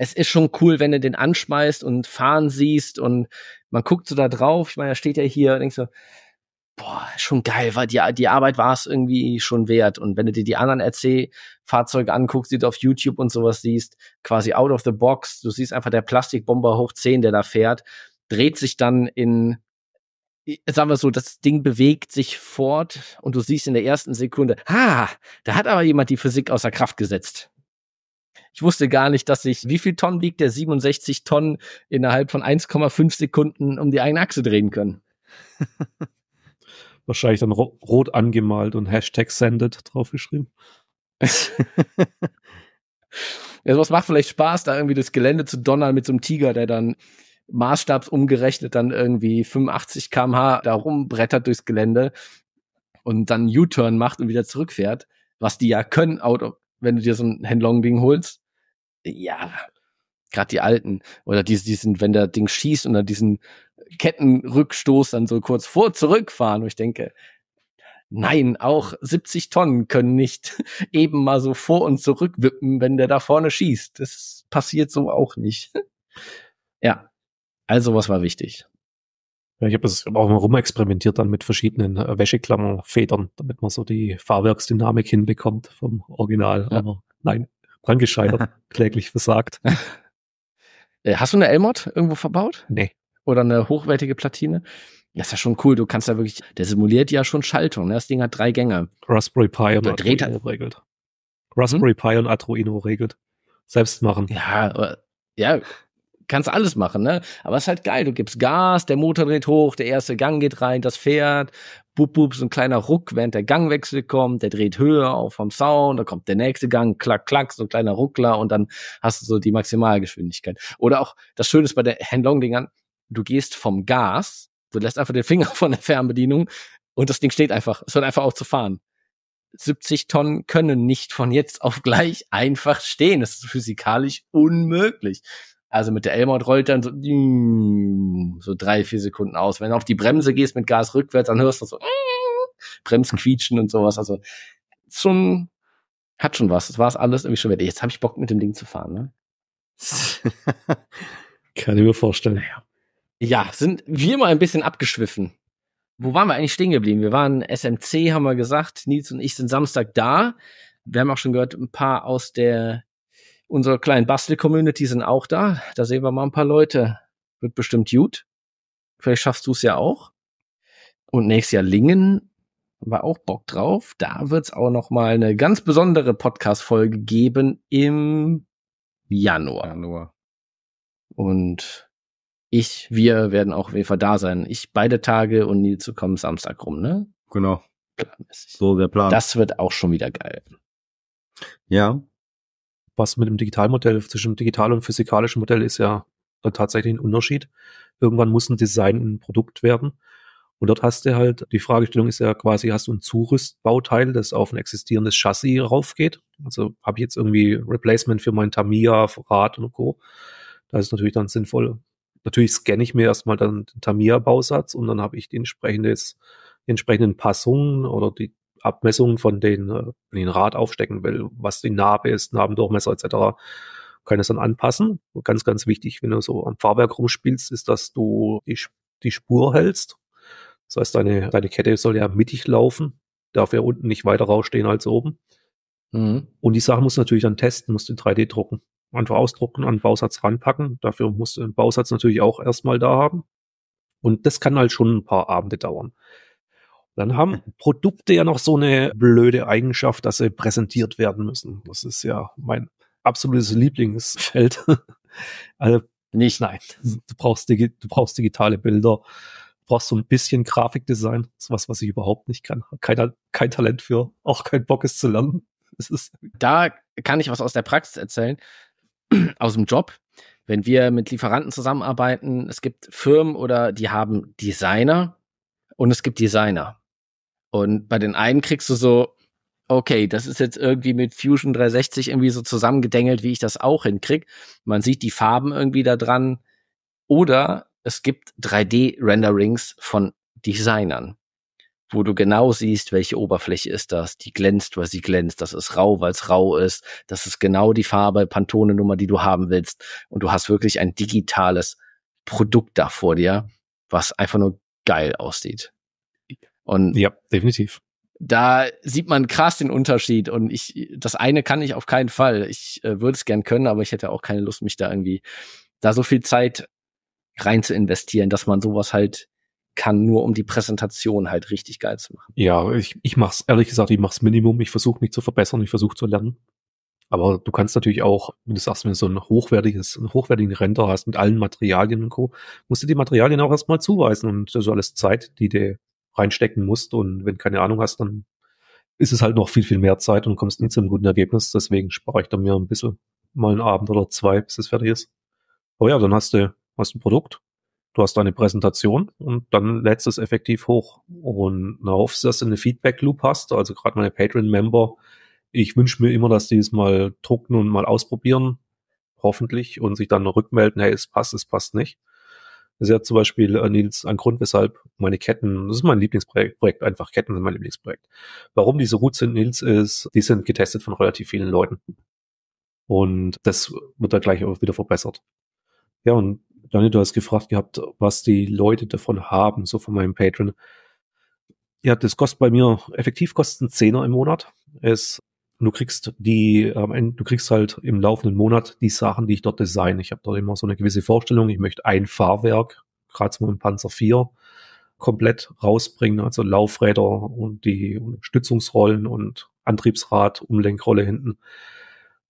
S1: es ist schon cool, wenn du den anschmeißt und fahren siehst und man guckt so da drauf. Ich meine, da steht ja hier und denkst so, boah, schon geil, weil die, die Arbeit war es irgendwie schon wert. Und wenn du dir die anderen RC-Fahrzeuge anguckst, die du auf YouTube und sowas siehst, quasi out of the box, du siehst einfach der Plastikbomber hoch 10, der da fährt, dreht sich dann in, sagen wir so, das Ding bewegt sich fort und du siehst in der ersten Sekunde, ha, da hat aber jemand die Physik außer Kraft gesetzt. Ich wusste gar nicht, dass ich, wie viel Tonnen wiegt der 67 Tonnen innerhalb von 1,5 Sekunden um die eigene Achse drehen können.
S2: Wahrscheinlich dann ro rot angemalt und Hashtag sendet draufgeschrieben.
S1: ja, sowas macht vielleicht Spaß, da irgendwie das Gelände zu donnern mit so einem Tiger, der dann maßstabsumgerechnet dann irgendwie 85 kmh da rumbrettert durchs Gelände und dann U-Turn macht und wieder zurückfährt, was die ja können, wenn du dir so ein Handlong-Ding holst ja, gerade die alten oder die, diesen, wenn der Ding schießt und dann diesen Kettenrückstoß dann so kurz vor zurückfahren, wo ich denke, nein, auch 70 Tonnen können nicht eben mal so vor und zurück wippen, wenn der da vorne schießt. Das passiert so auch nicht. ja, also was war wichtig. Ja, ich habe das auch mal
S2: rumexperimentiert dann mit verschiedenen äh, Wäscheklammerfedern, damit man so die Fahrwerksdynamik hinbekommt
S1: vom Original. Ja. Aber nein, dran gescheitert, kläglich versagt. Äh, hast du eine Elmot irgendwo verbaut? Nee. Oder eine hochwertige Platine? Das ist ja schon cool. Du kannst da wirklich, der simuliert ja schon Schaltung. Ne? Das Ding hat drei Gänge. Raspberry Pi und Arduino regelt. Raspberry hm? Pi und Arduino regelt. Selbst machen. Ja, äh, ja, kannst alles machen, ne? Aber es ist halt geil. Du gibst Gas, der Motor dreht hoch, der erste Gang geht rein, das fährt, bup, bup, so ein kleiner Ruck, während der Gangwechsel kommt, der dreht höher, auch vom Sound, da kommt der nächste Gang, klack, klack, so ein kleiner Ruckler und dann hast du so die Maximalgeschwindigkeit. Oder auch, das Schöne ist bei der Handlong-Dingern, du gehst vom Gas, du lässt einfach den Finger von der Fernbedienung und das Ding steht einfach, es hört einfach auf zu fahren. 70 Tonnen können nicht von jetzt auf gleich einfach stehen. Das ist physikalisch unmöglich. Also mit der Elmont rollt dann so, mm, so drei, vier Sekunden aus. Wenn du auf die Bremse gehst mit Gas rückwärts, dann hörst du so mm, Bremsen quietschen und sowas. Also schon, hat schon was. Das war es alles irgendwie schon wert. Jetzt habe ich Bock mit dem Ding zu fahren. Ne? Kann ich mir vorstellen. Ja, sind wir mal ein bisschen abgeschwiffen. Wo waren wir eigentlich stehen geblieben? Wir waren SMC, haben wir gesagt. Nils und ich sind Samstag da. Wir haben auch schon gehört, ein paar aus der unserer kleinen Bastel-Community sind auch da. Da sehen wir mal ein paar Leute. Wird bestimmt gut. Vielleicht schaffst du es ja auch. Und nächstes Jahr Lingen war auch Bock drauf. Da wird es auch noch mal eine ganz besondere Podcast-Folge geben im Januar. Januar. Und ich, wir werden auch auf jeden Fall da sein. Ich beide Tage und nie zu kommen Samstag rum, ne? Genau. Planmäßig. So der Plan. Das wird auch schon wieder geil. Ja, was mit dem Digitalmodell, zwischen digital und physikalischen
S2: Modell ist ja tatsächlich ein Unterschied. Irgendwann muss ein Design ein Produkt werden. Und dort hast du halt, die Fragestellung ist ja quasi, hast du ein Zurüstbauteil, das auf ein existierendes Chassis raufgeht? Also habe ich jetzt irgendwie Replacement für mein Tamiya, Rad und Co. Da ist natürlich dann sinnvoll. Natürlich scanne ich mir erstmal dann den Tamiya-Bausatz und dann habe ich die, entsprechende, die entsprechenden Passungen oder die Abmessungen von äh, den, wenn ich ein Rad aufstecken will, was die Narbe ist, Narbendurchmesser etc., kann es dann anpassen. Ganz, ganz wichtig, wenn du so am Fahrwerk rumspielst, ist, dass du die, die Spur hältst. Das heißt, deine, deine Kette soll ja mittig laufen, darf ja unten nicht weiter rausstehen als oben. Mhm. Und die Sache musst du natürlich dann testen, musst du in 3D drucken. Einfach ausdrucken, an den Bausatz ranpacken. Dafür musst du den Bausatz natürlich auch erstmal da haben. Und das kann halt schon ein paar Abende dauern. Dann haben Produkte ja noch so eine blöde Eigenschaft, dass sie präsentiert werden müssen. Das ist ja mein absolutes Lieblingsfeld. also, nicht. Nein. Du brauchst, du brauchst digitale Bilder. Du brauchst so ein bisschen Grafikdesign. Das ist was, was ich überhaupt nicht kann. Keiner, kein Talent für. Auch kein Bock, es zu lernen.
S1: Es ist da kann ich was aus der Praxis erzählen. aus dem Job. Wenn wir mit Lieferanten zusammenarbeiten, es gibt Firmen oder die haben Designer und es gibt Designer. Und bei den einen kriegst du so, okay, das ist jetzt irgendwie mit Fusion 360 irgendwie so zusammengedengelt, wie ich das auch hinkrieg. Man sieht die Farben irgendwie da dran. Oder es gibt 3D-Renderings von Designern, wo du genau siehst, welche Oberfläche ist das, die glänzt, weil sie glänzt, das ist rau, weil es rau ist, das ist genau die Farbe, Pantone-Nummer, die du haben willst. Und du hast wirklich ein digitales Produkt da vor dir, was einfach nur geil aussieht. Und ja, definitiv. Da sieht man krass den Unterschied und ich, das eine kann ich auf keinen Fall. Ich äh, würde es gern können, aber ich hätte auch keine Lust, mich da irgendwie da so viel Zeit rein zu investieren, dass man sowas halt kann, nur um die Präsentation halt richtig geil zu machen.
S2: Ja, ich, ich mach's, ehrlich gesagt, ich mach's Minimum, ich versuche mich zu verbessern, ich versuche zu lernen. Aber du kannst natürlich auch, wenn du sagst, wenn du so ein hochwertiges, einen hochwertigen Render hast mit allen Materialien und Co., musst du die Materialien auch erstmal zuweisen und das ist alles Zeit, die du reinstecken musst. Und wenn keine Ahnung hast, dann ist es halt noch viel, viel mehr Zeit und kommst nie zu einem guten Ergebnis. Deswegen spare ich da mir ein bisschen mal einen Abend oder zwei, bis es fertig ist. Aber ja, dann hast du, hast ein Produkt, du hast deine Präsentation und dann lädst du es effektiv hoch und dann hoffst, dass du eine Feedback-Loop hast. Also gerade meine Patreon-Member, ich wünsche mir immer, dass die es mal drucken und mal ausprobieren, hoffentlich, und sich dann rückmelden, hey, es passt, es passt nicht. Das ist ja zum Beispiel äh, Nils, ein Grund, weshalb meine Ketten, das ist mein Lieblingsprojekt, einfach Ketten sind mein Lieblingsprojekt. Warum die so gut sind, Nils, ist, die sind getestet von relativ vielen Leuten. Und das wird da gleich auch wieder verbessert. Ja, und Daniel, du hast gefragt gehabt, was die Leute davon haben, so von meinem Patron. Ja, das kostet bei mir, effektiv kostet ein Zehner im Monat. Es und du kriegst die, ähm, du kriegst halt im laufenden Monat die Sachen, die ich dort design. Ich habe dort immer so eine gewisse Vorstellung. Ich möchte ein Fahrwerk, gerade zum Panzer 4, komplett rausbringen. Also Laufräder und die Unterstützungsrollen und Antriebsrad, Umlenkrolle hinten.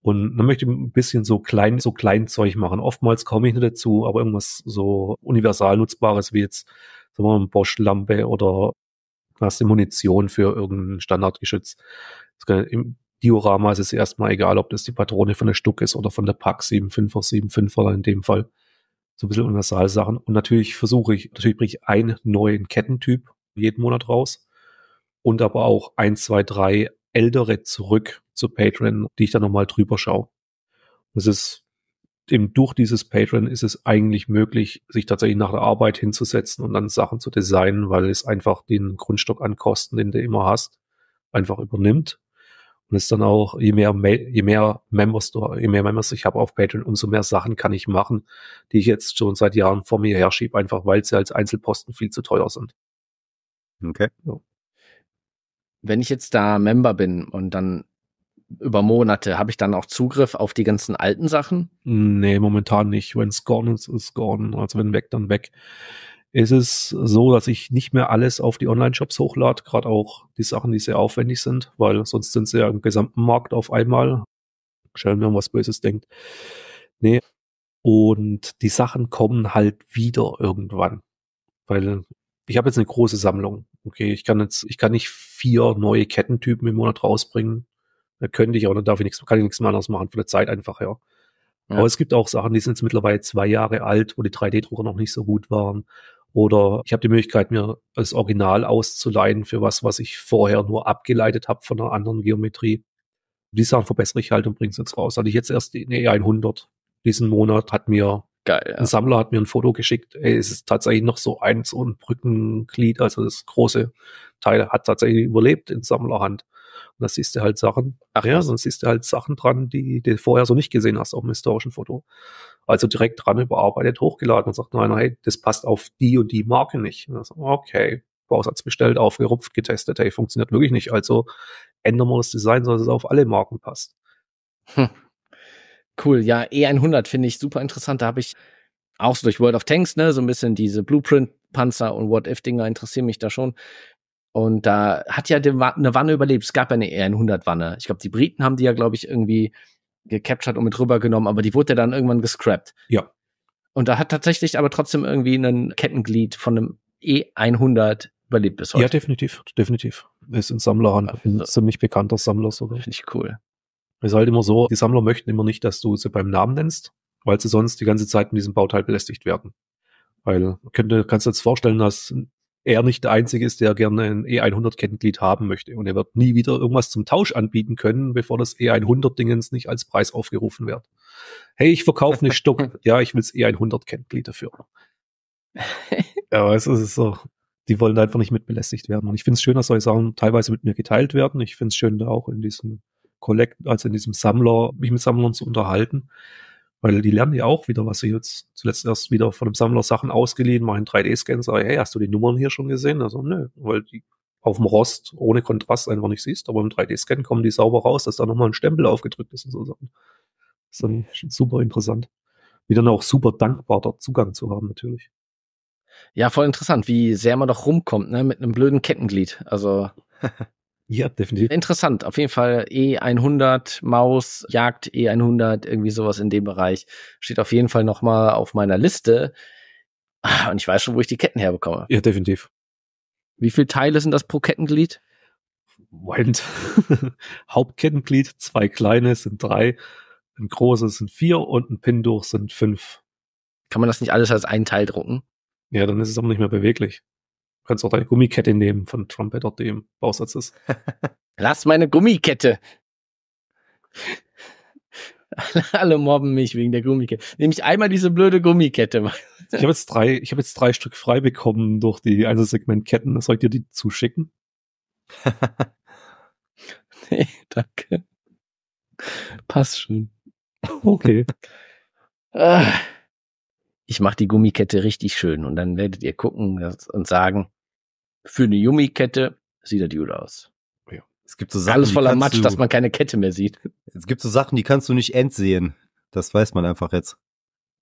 S2: Und dann möchte ich ein bisschen so klein, so klein Zeug machen. Oftmals komme ich nicht dazu, aber irgendwas so universal nutzbares wie jetzt, sagen wir mal, eine Bosch-Lampe oder was, die Munition für irgendein Standardgeschütz. Im Diorama ist es erstmal egal, ob das die Patrone von der Stuck ist oder von der Pack 7.5 oder 7.5 er in dem Fall. So ein bisschen Universalsachen. Und natürlich versuche ich, natürlich bringe ich einen neuen Kettentyp jeden Monat raus und aber auch ein, zwei, drei ältere zurück zu Patreon, die ich dann nochmal drüber schaue. Es ist eben durch dieses Patreon ist es eigentlich möglich, sich tatsächlich nach der Arbeit hinzusetzen und dann Sachen zu designen, weil es einfach den Grundstock an Kosten, den du immer hast, einfach übernimmt. Und ist dann auch, je mehr, je mehr Members, je mehr Members ich habe auf Patreon, umso mehr Sachen kann ich machen, die ich jetzt schon seit Jahren vor mir her schiebe, einfach weil sie als Einzelposten viel zu teuer sind.
S1: Okay. Ja. Wenn ich jetzt da Member bin und dann über Monate, habe ich dann auch Zugriff auf die ganzen alten Sachen?
S2: Nee, momentan nicht. Wenn es gone ist, ist gone. Also wenn weg, dann weg ist es so, dass ich nicht mehr alles auf die Online-Shops hochlade, gerade auch die Sachen, die sehr aufwendig sind, weil sonst sind sie ja im gesamten Markt auf einmal. Stellen wir was Böses denkt. Nee. Und die Sachen kommen halt wieder irgendwann. Weil ich habe jetzt eine große Sammlung. Okay, ich kann jetzt, ich kann nicht vier neue Kettentypen im Monat rausbringen. Da könnte ich auch, dann darf ich nichts, kann ich nichts mehr anderes machen, von der Zeit einfach her. Ja. Aber es gibt auch Sachen, die sind jetzt mittlerweile zwei Jahre alt, wo die 3D-Drucker noch nicht so gut waren oder ich habe die Möglichkeit, mir das Original auszuleihen für was, was ich vorher nur abgeleitet habe von einer anderen Geometrie. Die Sachen verbessere ich halt und bringe es jetzt raus. Hatte ich jetzt erst eine E100 diesen Monat, hat mir Geil, ja. ein Sammler hat mir ein Foto geschickt. Ey, es ist tatsächlich noch so ein, so ein Brückenglied, also das große Teil hat tatsächlich überlebt in Sammlerhand. Und da siehst du halt Sachen, ach ja, sonst siehst du halt Sachen dran, die, die du vorher so nicht gesehen hast auf dem historischen Foto. Also direkt dran überarbeitet, hochgeladen und sagt, nein, hey, das passt auf die und die Marke nicht. So, okay, Bausatz bestellt, aufgerupft, getestet, hey, funktioniert wirklich nicht. Also ändern wir das Design, sodass es auf
S1: alle Marken passt. Hm. Cool, ja, E100 finde ich super interessant. Da habe ich auch so durch World of Tanks, ne, so ein bisschen diese Blueprint-Panzer und What-If-Dinger interessieren mich da schon. Und da hat ja eine Wanne überlebt. Es gab ja eine EN100-Wanne. Ich glaube, die Briten haben die ja, glaube ich, irgendwie gecaptured und mit rübergenommen, aber die wurde ja dann irgendwann gescrapped. Ja. Und da hat tatsächlich aber trotzdem irgendwie ein Kettenglied von einem E100 überlebt bis heute. Ja,
S2: definitiv, definitiv. Ist ein Sammlerhand, also, ein ziemlich bekannter Sammler sogar. Finde ich cool. Ist halt immer so, die Sammler möchten immer nicht, dass du sie beim Namen nennst, weil sie sonst die ganze Zeit mit diesem Bauteil belästigt werden. Weil, könnte, kannst du dir jetzt vorstellen, dass er nicht der Einzige ist, der gerne ein E100-Kettenglied haben möchte. Und er wird nie wieder irgendwas zum Tausch anbieten können, bevor das E100-Dingens nicht als Preis aufgerufen wird. Hey, ich verkaufe eine Stuck. Ja, ich will das E100-Kettenglied dafür. ja, es ist so. Die wollen einfach nicht mit belästigt werden. Und ich finde es schön, dass solche Sachen teilweise mit mir geteilt werden. Ich finde es schön, da auch in diesem Collect, also in diesem Sammler, mich mit Sammlern zu unterhalten. Weil die lernen ja auch wieder, was sie jetzt zuletzt erst wieder von dem Sammler Sachen ausgeliehen, machen 3D-Scan, sagen, ah, hey, hast du die Nummern hier schon gesehen? Also, nö, weil die auf dem Rost ohne Kontrast einfach nicht siehst, aber im 3D-Scan kommen die sauber raus, dass da nochmal ein Stempel aufgedrückt ist und so Sachen. ist dann schon super interessant. Wie dann auch
S1: super dankbar, dort Zugang zu haben, natürlich. Ja, voll interessant, wie sehr man doch rumkommt, ne, mit einem blöden Kettenglied. Also. Ja, definitiv. Interessant, auf jeden Fall E100, Maus, Jagd E100, irgendwie sowas in dem Bereich. Steht auf jeden Fall nochmal auf meiner Liste. Ah, und ich weiß schon, wo ich die Ketten herbekomme. Ja, definitiv. Wie viele Teile sind das pro Kettenglied? Moment. Hauptkettenglied,
S2: zwei kleine sind drei, ein großes sind vier und ein Pinduch sind fünf. Kann man das nicht alles als einen Teil drucken? Ja, dann ist es auch nicht mehr beweglich. Du kannst auch deine
S1: Gummikette nehmen von Trumpet.dem Bausatz ist. Lass meine Gummikette. Alle mobben mich wegen der Gummikette. Nehme ich einmal diese blöde Gummikette. ich habe jetzt drei,
S2: ich habe jetzt drei Stück frei bekommen durch die Einzelsegmentketten. Soll ich dir die zuschicken? nee, danke. Passt schon. Okay.
S1: Ah ich mache die Gummikette richtig schön und dann werdet ihr gucken und sagen, für eine Gummikette sieht das gut aus. Ja. Es gibt so Sachen, Alles voller Matsch, du, dass man keine Kette mehr sieht. Es gibt so Sachen, die kannst du nicht entsehen. Das weiß man einfach jetzt.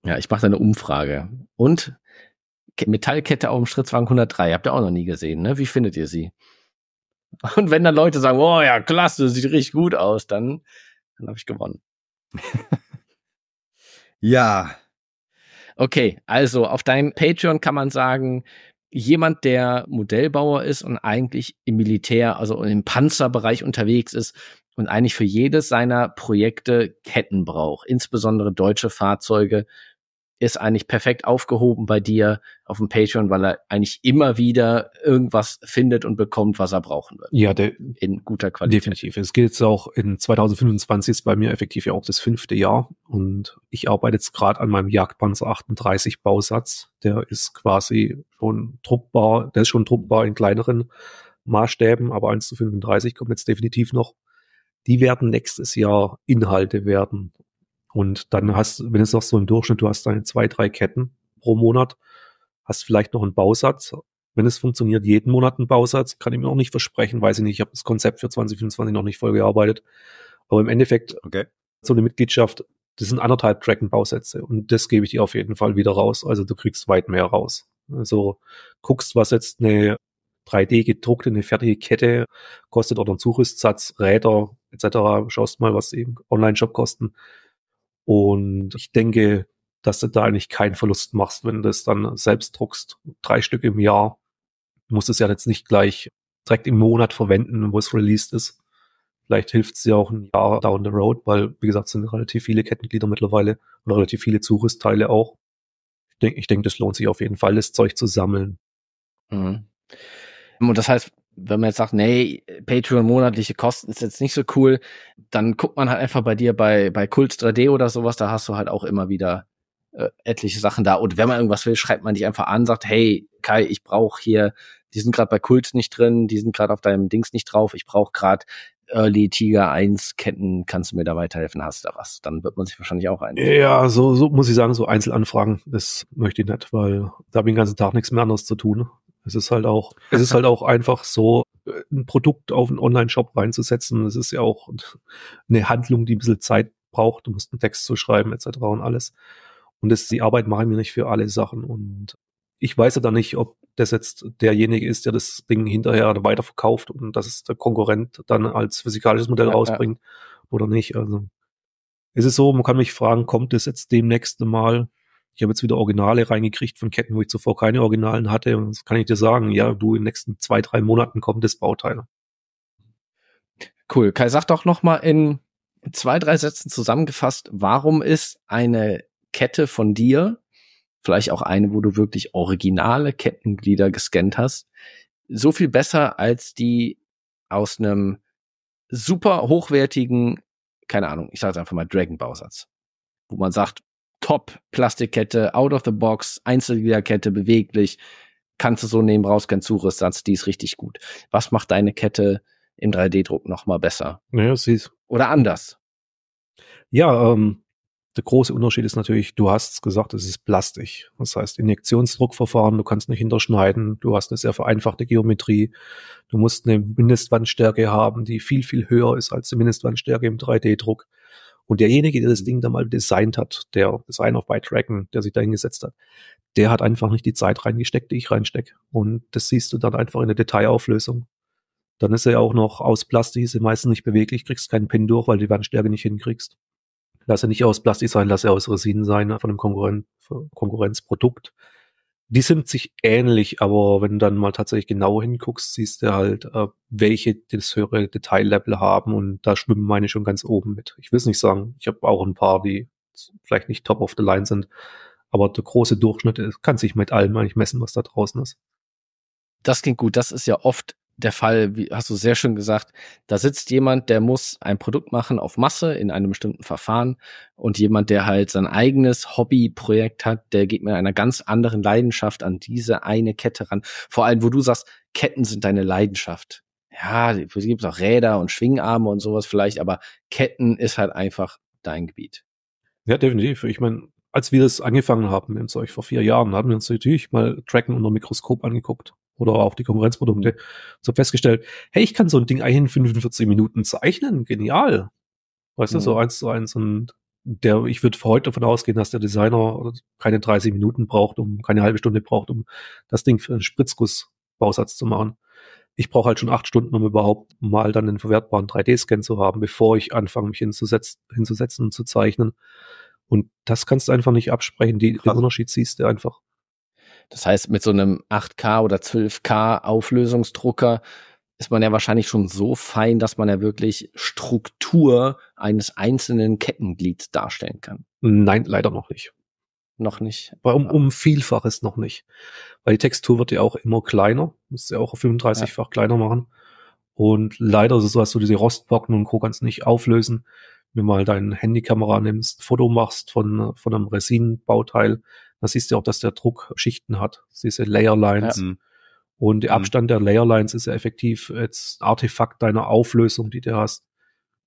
S1: Ja, ich mache da eine Umfrage. Und Metallkette auf dem Schrittwagen 103, habt ihr auch noch nie gesehen, ne? Wie findet ihr sie? Und wenn dann Leute sagen, oh ja, klasse, sieht richtig gut aus, dann, dann habe ich gewonnen. ja, Okay, also auf deinem Patreon kann man sagen, jemand, der Modellbauer ist und eigentlich im Militär, also im Panzerbereich unterwegs ist und eigentlich für jedes seiner Projekte Ketten braucht, insbesondere deutsche Fahrzeuge ist eigentlich perfekt aufgehoben bei dir auf dem Patreon, weil er eigentlich immer wieder irgendwas findet und bekommt, was er brauchen wird. Ja, der, in guter Qualität. Definitiv. Es geht jetzt auch in
S2: 2025 ist bei mir effektiv ja auch das fünfte Jahr und ich arbeite jetzt gerade an meinem Jagdpanzer 38 Bausatz. Der ist quasi schon druckbar, der ist schon druckbar in kleineren Maßstäben, aber 1 zu 35 kommt jetzt definitiv noch. Die werden nächstes Jahr Inhalte werden und dann hast, du, wenn es noch so im Durchschnitt, du hast deine zwei, drei Ketten pro Monat, hast vielleicht noch einen Bausatz. Wenn es funktioniert, jeden Monat einen Bausatz, kann ich mir auch nicht versprechen, weiß ich nicht. Ich habe das Konzept für 2025 noch nicht voll gearbeitet. Aber im Endeffekt, okay. so eine Mitgliedschaft, das sind anderthalb Dragon-Bausätze. Und das gebe ich dir auf jeden Fall wieder raus. Also du kriegst weit mehr raus. Also guckst, was jetzt eine 3D gedruckte, eine fertige Kette kostet oder ein Zurüstsatz, Räder etc. Schaust mal, was eben Online-Shop kosten. Und ich denke, dass du da eigentlich keinen Verlust machst, wenn du es dann selbst druckst. Drei Stück im Jahr. Du musst es ja jetzt nicht gleich direkt im Monat verwenden, wo es released ist. Vielleicht hilft es dir auch ein Jahr down the road, weil, wie gesagt, sind relativ viele Kettenglieder mittlerweile und relativ viele Zurüstteile auch.
S1: Ich denke, ich denke, das lohnt sich auf jeden Fall, das Zeug zu sammeln. Mhm. Und das heißt, wenn man jetzt sagt, nee, Patreon monatliche Kosten ist jetzt nicht so cool, dann guckt man halt einfach bei dir bei, bei Kult 3D oder sowas, da hast du halt auch immer wieder äh, etliche Sachen da. Und wenn man irgendwas will, schreibt man dich einfach an, sagt, hey, Kai, ich brauche hier, die sind gerade bei Kult nicht drin, die sind gerade auf deinem Dings nicht drauf, ich brauche gerade Early Tiger 1 Ketten, kannst du mir da weiterhelfen, hast du da was? Dann wird man sich wahrscheinlich auch ein. Ja,
S2: so, so muss ich sagen, so Einzelanfragen, das möchte ich nicht, weil da habe ich den ganzen Tag nichts mehr anderes zu tun. Es ist halt auch, es ist halt auch einfach so, äh, ein Produkt auf einen Online-Shop reinzusetzen. Es ist ja auch eine Handlung, die ein bisschen Zeit braucht. Du musst einen Text zu schreiben, etc. und alles. Und das, die Arbeit machen wir nicht für alle Sachen. Und ich weiß ja dann nicht, ob das jetzt derjenige ist, der das Ding hinterher weiterverkauft und dass es der Konkurrent dann als physikalisches Modell ja, rausbringt ja. oder nicht. Also es ist so, man kann mich fragen, kommt es jetzt demnächst mal ich habe jetzt wieder Originale reingekriegt von Ketten, wo ich zuvor keine Originalen hatte. Und das kann ich dir sagen, ja, du, in den nächsten
S1: zwei, drei Monaten kommt das Bauteil. Cool. Kai, sag doch nochmal in zwei, drei Sätzen zusammengefasst, warum ist eine Kette von dir, vielleicht auch eine, wo du wirklich originale Kettenglieder gescannt hast, so viel besser als die aus einem super hochwertigen, keine Ahnung, ich sage einfach mal Dragon Bausatz, wo man sagt, top Plastikkette, out of the box, Einzelgliederkette, beweglich, kannst du so nehmen, raus, kein Zurissatz, die ist richtig gut. Was macht deine Kette im 3D-Druck nochmal besser?
S2: Naja, sie ist. Oder anders? Ja, ähm, der große Unterschied ist natürlich, du hast es gesagt, es ist Plastik. Das heißt, Injektionsdruckverfahren, du kannst nicht hinterschneiden, du hast eine sehr vereinfachte Geometrie, du musst eine Mindestwandstärke haben, die viel, viel höher ist als die Mindestwandstärke im 3D-Druck. Und derjenige, der das Ding da mal designt hat, der Designer by Dragon, der sich da hingesetzt hat, der hat einfach nicht die Zeit reingesteckt, die ich reinstecke. Und das siehst du dann einfach in der Detailauflösung. Dann ist er ja auch noch aus Plastik, ist er meistens nicht beweglich, kriegst keinen Pin durch, weil du die Wandstärke nicht hinkriegst. Lass er nicht aus Plastik sein, lass er aus Resin sein, von einem Konkurren Konkurrenzprodukt die sind sich ähnlich, aber wenn du dann mal tatsächlich genau hinguckst, siehst du halt, äh, welche das höhere Detaillevel haben und da schwimmen meine schon ganz oben mit. Ich will es nicht sagen, ich habe auch ein paar, die vielleicht nicht top of the line sind, aber der große Durchschnitt äh, kann sich mit allem eigentlich messen, was da draußen ist.
S1: Das klingt gut. Das ist ja oft der Fall, wie hast du sehr schön gesagt, da sitzt jemand, der muss ein Produkt machen auf Masse in einem bestimmten Verfahren und jemand, der halt sein eigenes Hobbyprojekt hat, der geht mit einer ganz anderen Leidenschaft an diese eine Kette ran. Vor allem, wo du sagst, Ketten sind deine Leidenschaft. Ja, es gibt auch Räder und Schwingarme und sowas vielleicht, aber Ketten ist halt einfach dein Gebiet.
S2: Ja, definitiv. Ich meine, als wir das angefangen haben im Zeug vor vier Jahren, haben wir uns natürlich mal Tracken unter Mikroskop angeguckt oder auch die Konkurrenzprodukte, so festgestellt, hey, ich kann so ein Ding eigentlich in 45 Minuten zeichnen, genial. Weißt mhm. du, so mhm. eins zu eins und der, ich würde heute davon ausgehen, dass der Designer keine 30 Minuten braucht, um keine halbe Stunde braucht, um das Ding für einen Spritzgussbausatz zu machen. Ich brauche halt schon acht Stunden, um überhaupt mal dann einen verwertbaren 3D-Scan zu haben, bevor ich anfange, mich hinzusetzen, hinzusetzen und zu zeichnen. Und das kannst du einfach nicht absprechen. Die, den
S1: Unterschied siehst du einfach. Das heißt, mit so einem 8K oder 12K Auflösungsdrucker ist man ja wahrscheinlich schon so fein, dass man ja wirklich Struktur eines einzelnen Kettenglieds darstellen kann. Nein, leider noch nicht. Noch nicht. Weil um, ah. Vielfaches noch nicht. Weil die Textur wird ja auch immer kleiner. Muss ja auch auf
S2: 35-fach ja. kleiner machen. Und leider ist es so, dass du diese Rostbocken und Co. kannst nicht auflösen. Wenn du mal deine Handykamera nimmst, ein Foto machst von, von einem Resin-Bauteil, da siehst du auch, dass der Druck Schichten hat, diese Layerlines. Ja. Und der mhm. Abstand mhm. der Layerlines ist ja effektiv jetzt Artefakt deiner Auflösung, die du hast.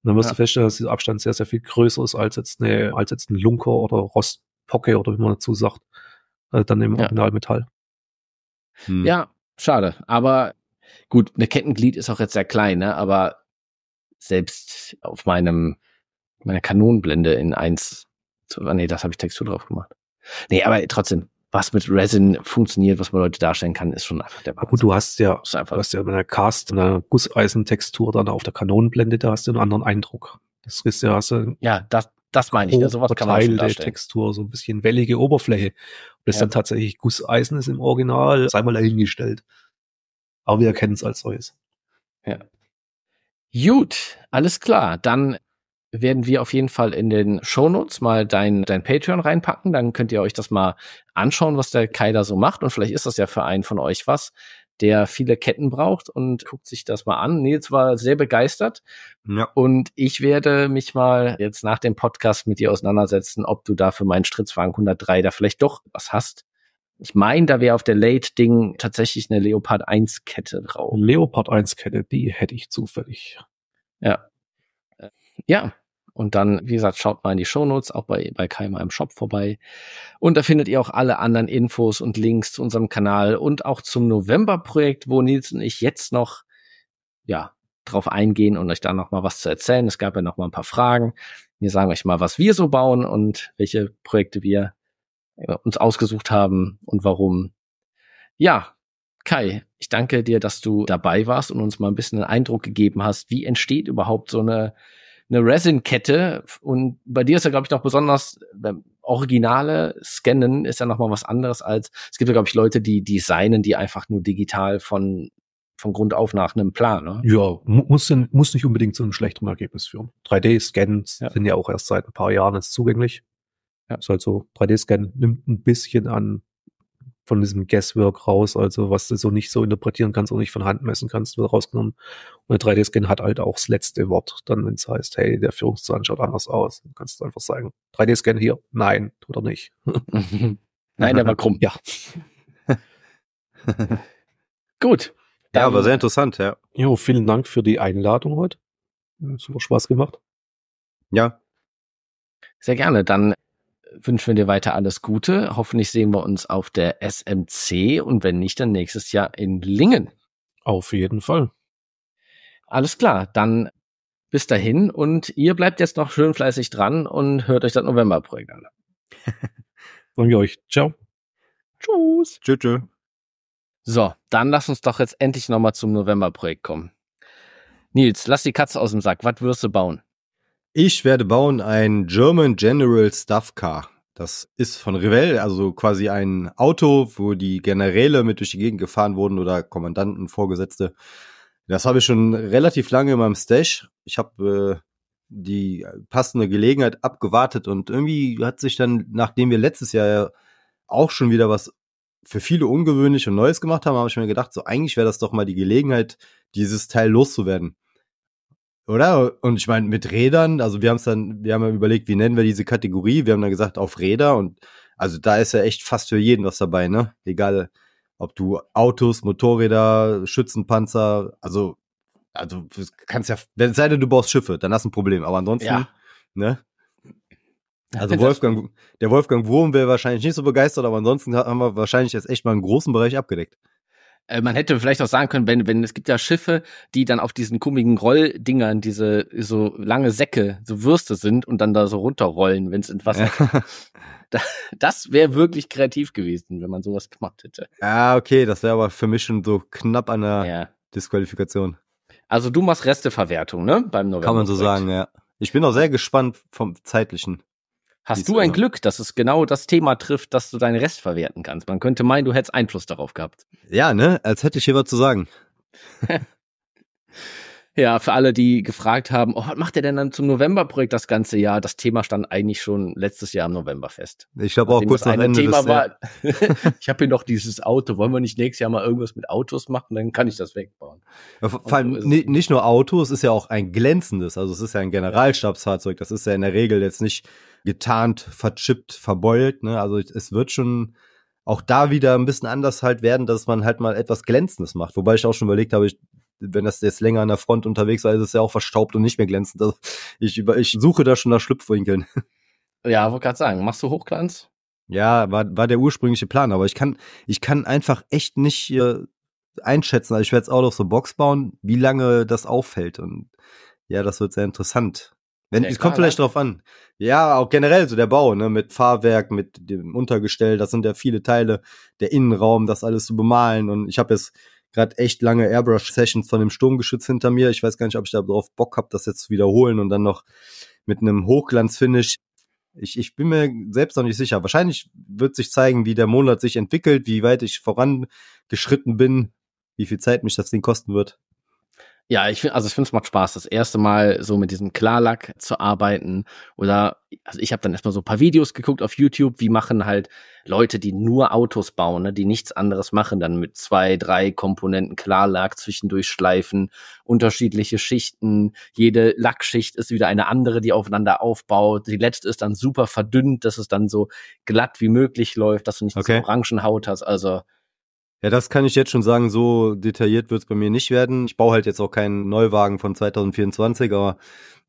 S2: Und dann wirst ja. du feststellen, dass dieser Abstand sehr, sehr viel größer ist als jetzt, eine, als jetzt ein Lunker oder Rostpocke oder wie man dazu sagt, also dann im ja. Originalmetall.
S1: Mhm. Ja, schade. Aber gut, eine Kettenglied ist auch jetzt sehr klein, ne? aber selbst auf meinem, meiner Kanonenblende in eins, ah, nee, das habe ich Textur drauf gemacht. Nee, aber trotzdem, was mit Resin funktioniert, was man Leute darstellen kann, ist schon einfach der Wahnsinn. Gut, du hast ja,
S2: du hast ja mit einer Cast, einer Gusseisentextur dann auf der Kanonenblende, da hast du einen anderen Eindruck. Das ist ja, hast du
S1: ja, das, das meine ich. Ne? Sowas kann man schon darstellen.
S2: Textur, so ein bisschen wellige Oberfläche. Ob das ja. dann tatsächlich Gusseisen ist im Original, sei mal dahingestellt. Aber wir
S1: erkennen es als solches. Ja. Gut, alles klar. Dann werden wir auf jeden Fall in den Shownotes mal dein, dein Patreon reinpacken. Dann könnt ihr euch das mal anschauen, was der Kai da so macht. Und vielleicht ist das ja für einen von euch was, der viele Ketten braucht und guckt sich das mal an. Nils war sehr begeistert. Ja. Und ich werde mich mal jetzt nach dem Podcast mit dir auseinandersetzen, ob du da für meinen Stritzwagen 103 da vielleicht doch was hast. Ich meine, da wäre auf der Late-Ding tatsächlich eine Leopard 1-Kette drauf.
S2: Leopard 1-Kette, die hätte ich zufällig. Ja. Äh,
S1: ja, und dann, wie gesagt, schaut mal in die Shownotes, auch bei, bei Keimer im Shop vorbei. Und da findet ihr auch alle anderen Infos und Links zu unserem Kanal und auch zum November-Projekt, wo Nils und ich jetzt noch, ja, drauf eingehen und euch da nochmal was zu erzählen. Es gab ja nochmal ein paar Fragen. Wir sagen euch mal, was wir so bauen und welche Projekte wir äh, uns ausgesucht haben und warum. Ja, Kai, ich danke dir, dass du dabei warst und uns mal ein bisschen einen Eindruck gegeben hast, wie entsteht überhaupt so eine eine Resin-Kette und bei dir ist ja, glaube ich, noch besonders beim Originale scannen ist ja nochmal was anderes als, es gibt ja, glaube ich, Leute, die designen, die einfach nur digital von von Grund auf nach einem Plan. Ne?
S2: Ja, muss, denn, muss nicht unbedingt zu einem schlechteren Ergebnis führen. 3D-Scans ja. sind ja auch erst seit ein paar Jahren jetzt zugänglich. Ja. Ist halt so, 3D-Scan nimmt ein bisschen an von diesem Guesswork raus, also was du so nicht so interpretieren kannst und nicht von Hand messen kannst, wird rausgenommen. Und der 3D-Scan hat halt auch das letzte Wort, dann wenn es heißt, hey, der Führungszahn schaut anders aus. Dann kannst du einfach sagen, 3D-Scan hier, nein, tut er nicht.
S1: nein, der war krumm. Ja.
S2: Gut. Ja, aber sehr
S1: interessant, ja. Jo, vielen Dank für die Einladung heute.
S2: Super Spaß gemacht.
S1: Ja. Sehr gerne. Dann wünschen wir dir weiter alles Gute. Hoffentlich sehen wir uns auf der SMC und wenn nicht, dann nächstes Jahr in Lingen. Auf jeden Fall. Alles klar, dann bis dahin und ihr bleibt jetzt noch schön fleißig dran und hört euch das Novemberprojekt an. Sagen wir euch. Ciao. Tschüss. Tschüss. Tschö. So, dann lass uns doch jetzt endlich nochmal zum Novemberprojekt kommen. Nils, lass die Katze aus dem Sack. Was wirst du bauen?
S3: Ich werde bauen ein German General Staff Car. Das ist von Revell, also quasi ein Auto, wo die Generäle mit durch die Gegend gefahren wurden oder Kommandanten, Vorgesetzte. Das habe ich schon relativ lange in meinem Stash. Ich habe äh, die passende Gelegenheit abgewartet und irgendwie hat sich dann, nachdem wir letztes Jahr ja auch schon wieder was für viele ungewöhnlich und Neues gemacht haben, habe ich mir gedacht, so eigentlich wäre das doch mal die Gelegenheit, dieses Teil loszuwerden. Oder? Und ich meine, mit Rädern, also wir haben es dann, wir haben ja überlegt, wie nennen wir diese Kategorie? Wir haben dann gesagt, auf Räder und also da ist ja echt fast für jeden was dabei, ne? Egal, ob du Autos, Motorräder, Schützenpanzer, also, also du kannst ja, wenn es sei denn, du baust Schiffe, dann hast du ein Problem. Aber ansonsten, ja. ne? Also Wolfgang, der Wolfgang Wurm wäre wahrscheinlich nicht so begeistert,
S1: aber ansonsten haben wir wahrscheinlich jetzt echt mal einen großen Bereich abgedeckt. Äh, man hätte vielleicht auch sagen können, wenn, wenn es gibt ja Schiffe, die dann auf diesen kummigen Rolldingern diese so lange Säcke, so Würste sind und dann da so runterrollen, wenn es ins Wasser ja. Das wäre wirklich kreativ gewesen, wenn man sowas gemacht hätte.
S3: Ja, ah, okay, das wäre aber für mich schon so knapp an der ja.
S1: Disqualifikation. Also du machst Resteverwertung, ne? Beim November. Kann man so sagen, ja. Ich bin auch sehr gespannt vom zeitlichen. Hast du ein irre. Also Glück, dass es genau das Thema trifft, dass du deinen Rest verwerten kannst? Man könnte meinen, du hättest Einfluss darauf gehabt. Ja, ne? Als hätte ich hier was zu sagen. ja, für alle, die gefragt haben, oh, was macht ihr denn dann zum Novemberprojekt das ganze Jahr? Das Thema stand eigentlich schon letztes Jahr im November fest.
S3: Ich habe auch kurz nach Ende Thema des, war,
S1: Ich habe hier noch dieses Auto. Wollen wir nicht nächstes Jahr mal irgendwas mit Autos machen? Dann kann ich das
S3: wegbauen. Ja, vor so allem nicht nur Autos, es ist ja auch ein glänzendes. Also es ist ja ein Generalstabsfahrzeug. Das ist ja in der Regel jetzt nicht getarnt, verchippt, verbeult. Ne? Also es wird schon auch da wieder ein bisschen anders halt werden, dass man halt mal etwas Glänzendes macht. Wobei ich auch schon überlegt habe, ich, wenn das jetzt länger an der Front unterwegs war, ist es ja auch verstaubt und nicht mehr glänzend. Also ich, über, ich suche da schon nach Schlupfwinkeln. Ja, wollte gerade sagen, machst du Hochglanz? Ja, war, war der ursprüngliche Plan, aber ich kann, ich kann einfach echt nicht äh, einschätzen. Also ich werde jetzt auch noch so box bauen, wie lange das auffällt. Und ja, das wird sehr interessant. Wenn, ja, es kommt vielleicht ja. drauf an. Ja, auch generell so der Bau, ne, mit Fahrwerk, mit dem Untergestell, das sind ja viele Teile, der Innenraum, das alles zu bemalen. Und ich habe jetzt gerade echt lange Airbrush-Sessions von dem Sturmgeschütz hinter mir. Ich weiß gar nicht, ob ich da drauf Bock habe, das jetzt zu wiederholen und dann noch mit einem Hochglanzfinish. Ich, ich bin mir selbst noch nicht sicher. Wahrscheinlich wird sich zeigen, wie der Monat sich entwickelt, wie weit ich vorangeschritten bin, wie viel Zeit mich das Ding kosten wird.
S1: Ja, ich finde, also ich finde es macht Spaß, das erste Mal so mit diesem Klarlack zu arbeiten. Oder also ich habe dann erstmal so ein paar Videos geguckt auf YouTube, wie machen halt Leute, die nur Autos bauen, ne, die nichts anderes machen, dann mit zwei, drei Komponenten Klarlack zwischendurch schleifen, unterschiedliche Schichten, jede Lackschicht ist wieder eine andere, die aufeinander aufbaut. Die letzte ist dann super verdünnt, dass es dann so glatt wie möglich läuft, dass du nicht okay. diese Orangenhaut hast. Also ja, das kann ich jetzt schon sagen, so detailliert wird es bei
S3: mir nicht werden. Ich baue halt jetzt auch keinen Neuwagen von 2024, aber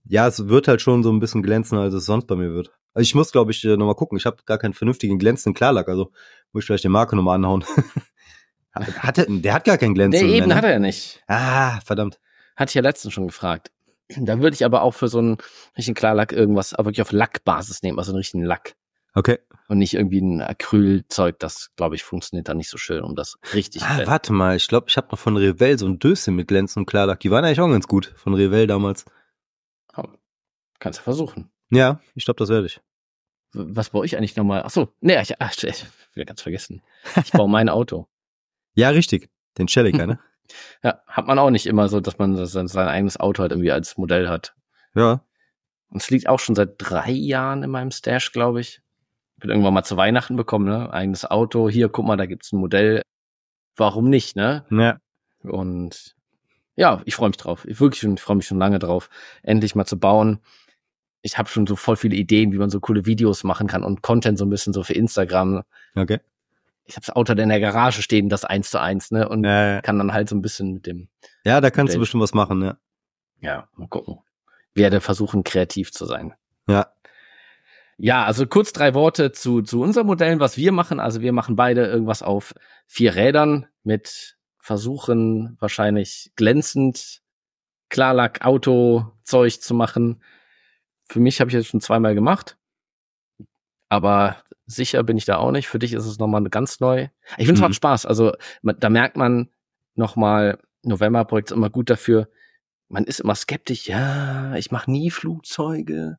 S3: ja, es wird halt schon so ein bisschen glänzender, als es sonst bei mir wird. Also ich muss, glaube ich, äh, nochmal gucken. Ich habe gar keinen vernünftigen glänzenden Klarlack, also muss ich vielleicht den Marke nochmal anhauen. hat er, der hat gar keinen glänzenden. Der eben mehr, ne? hat er
S1: nicht. Ah, verdammt. Hatte ich ja letztens schon gefragt. Da würde ich aber auch für so einen richtigen Klarlack irgendwas, aber wirklich auf Lackbasis nehmen, also einen richtigen Lack. Okay. Und nicht irgendwie ein Acrylzeug, das, glaube ich, funktioniert da nicht so schön, um das richtig. zu Ah, warte mal, ich glaube, ich habe noch von Revell so
S3: ein Döse mit Glänzen und Klarlack. Die waren eigentlich auch ganz gut von Revell damals. Oh, kannst
S1: du versuchen. Ja, ich glaube, das werde ich. Was baue ich eigentlich nochmal? Ach so, nee, ich, ach, ah, ich wieder ganz vergessen. Ich baue mein Auto. ja, richtig. Den Celica, ne? Ja, hat man auch nicht immer so, dass man sein, sein eigenes Auto halt irgendwie als Modell hat. Ja. Und es liegt auch schon seit drei Jahren in meinem Stash, glaube ich hat irgendwann mal zu Weihnachten bekommen, ne? Eigenes Auto. Hier, guck mal, da gibt's ein Modell. Warum nicht, ne? Ja. Und ja, ich freue mich drauf. Ich wirklich ich freue mich schon lange drauf, endlich mal zu bauen. Ich habe schon so voll viele Ideen, wie man so coole Videos machen kann und Content so ein bisschen so für Instagram. Okay. Ich habe das Auto dann in der Garage stehen, das eins zu eins, ne? Und ja, ja. kann dann halt so ein bisschen mit dem. Ja, da kannst du bestimmt was machen, ne? Ja, mal gucken. Werde versuchen, kreativ zu sein. Ja, ja, also kurz drei Worte zu, zu unseren Modellen, was wir machen. Also wir machen beide irgendwas auf vier Rädern mit Versuchen, wahrscheinlich glänzend Klarlack-Auto-Zeug zu machen. Für mich habe ich jetzt schon zweimal gemacht. Aber sicher bin ich da auch nicht. Für dich ist es nochmal ganz neu. Ich finde, es mhm. macht Spaß. Also da merkt man nochmal, November-Projekt ist immer gut dafür. Man ist immer skeptisch. Ja, ich mache nie Flugzeuge.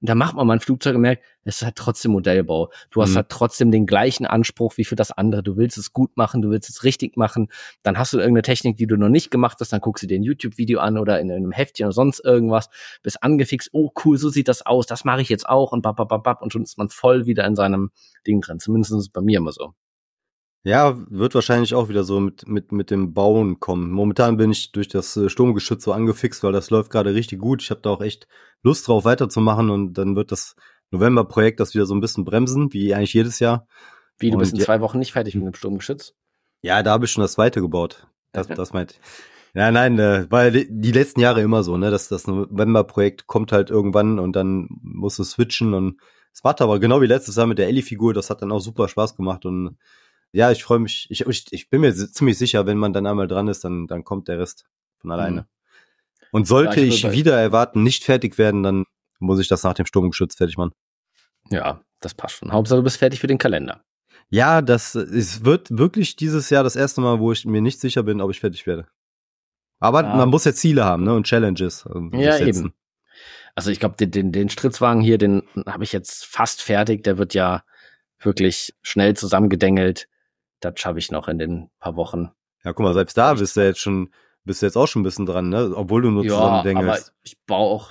S1: Und da macht man mal ein Flugzeug und merkt, es ist halt trotzdem Modellbau. Du hast mhm. halt trotzdem den gleichen Anspruch wie für das andere. Du willst es gut machen, du willst es richtig machen. Dann hast du irgendeine Technik, die du noch nicht gemacht hast. Dann guckst du dir ein YouTube-Video an oder in einem Heftchen oder sonst irgendwas. Bist angefixt. Oh, cool, so sieht das aus. Das mache ich jetzt auch. Und bap, bap, bap, bap. Und schon ist man voll wieder in seinem Ding drin. Zumindest ist es bei mir immer so.
S3: Ja, wird wahrscheinlich auch wieder so mit, mit, mit dem Bauen kommen. Momentan bin ich durch das äh, Sturmgeschütz so angefixt, weil das läuft gerade richtig gut. Ich habe da auch echt Lust drauf, weiterzumachen und dann wird das November-Projekt das wieder so ein bisschen bremsen, wie eigentlich jedes Jahr. Wie, du und bist in ja, zwei Wochen nicht fertig hm. mit dem Sturmgeschütz? Ja, da habe ich schon das zweite gebaut. Das, das meint. Ja, nein, äh, weil die letzten Jahre immer so, ne? Das, das November-Projekt kommt halt irgendwann und dann musst du switchen und es macht aber genau wie letztes Jahr mit der Ellie-Figur, das hat dann auch super Spaß gemacht und ja, ich freue mich. Ich, ich, ich bin mir ziemlich sicher, wenn man dann einmal dran ist, dann, dann kommt der Rest von alleine. Mhm. Und sollte ich, wieder erwarten, nicht fertig werden, dann muss ich das nach dem Sturmgeschütz fertig machen. Ja, das passt schon. Hauptsache, du bist fertig für den Kalender. Ja, das es wird wirklich dieses Jahr das erste Mal, wo ich mir nicht sicher bin, ob ich fertig werde.
S1: Aber ja. man muss ja Ziele haben, ne? Und Challenges. Und ähm, ja, setzen. eben. Also ich glaube, den, den, den Stritzwagen hier, den habe ich jetzt fast fertig. Der wird ja wirklich schnell zusammengedengelt das schaffe ich noch in den paar Wochen. Ja, guck mal, selbst da bist du jetzt schon,
S3: bist du jetzt auch schon ein bisschen dran, ne? Obwohl du nur ja, zusammen denkst. Aber
S1: ich baue auch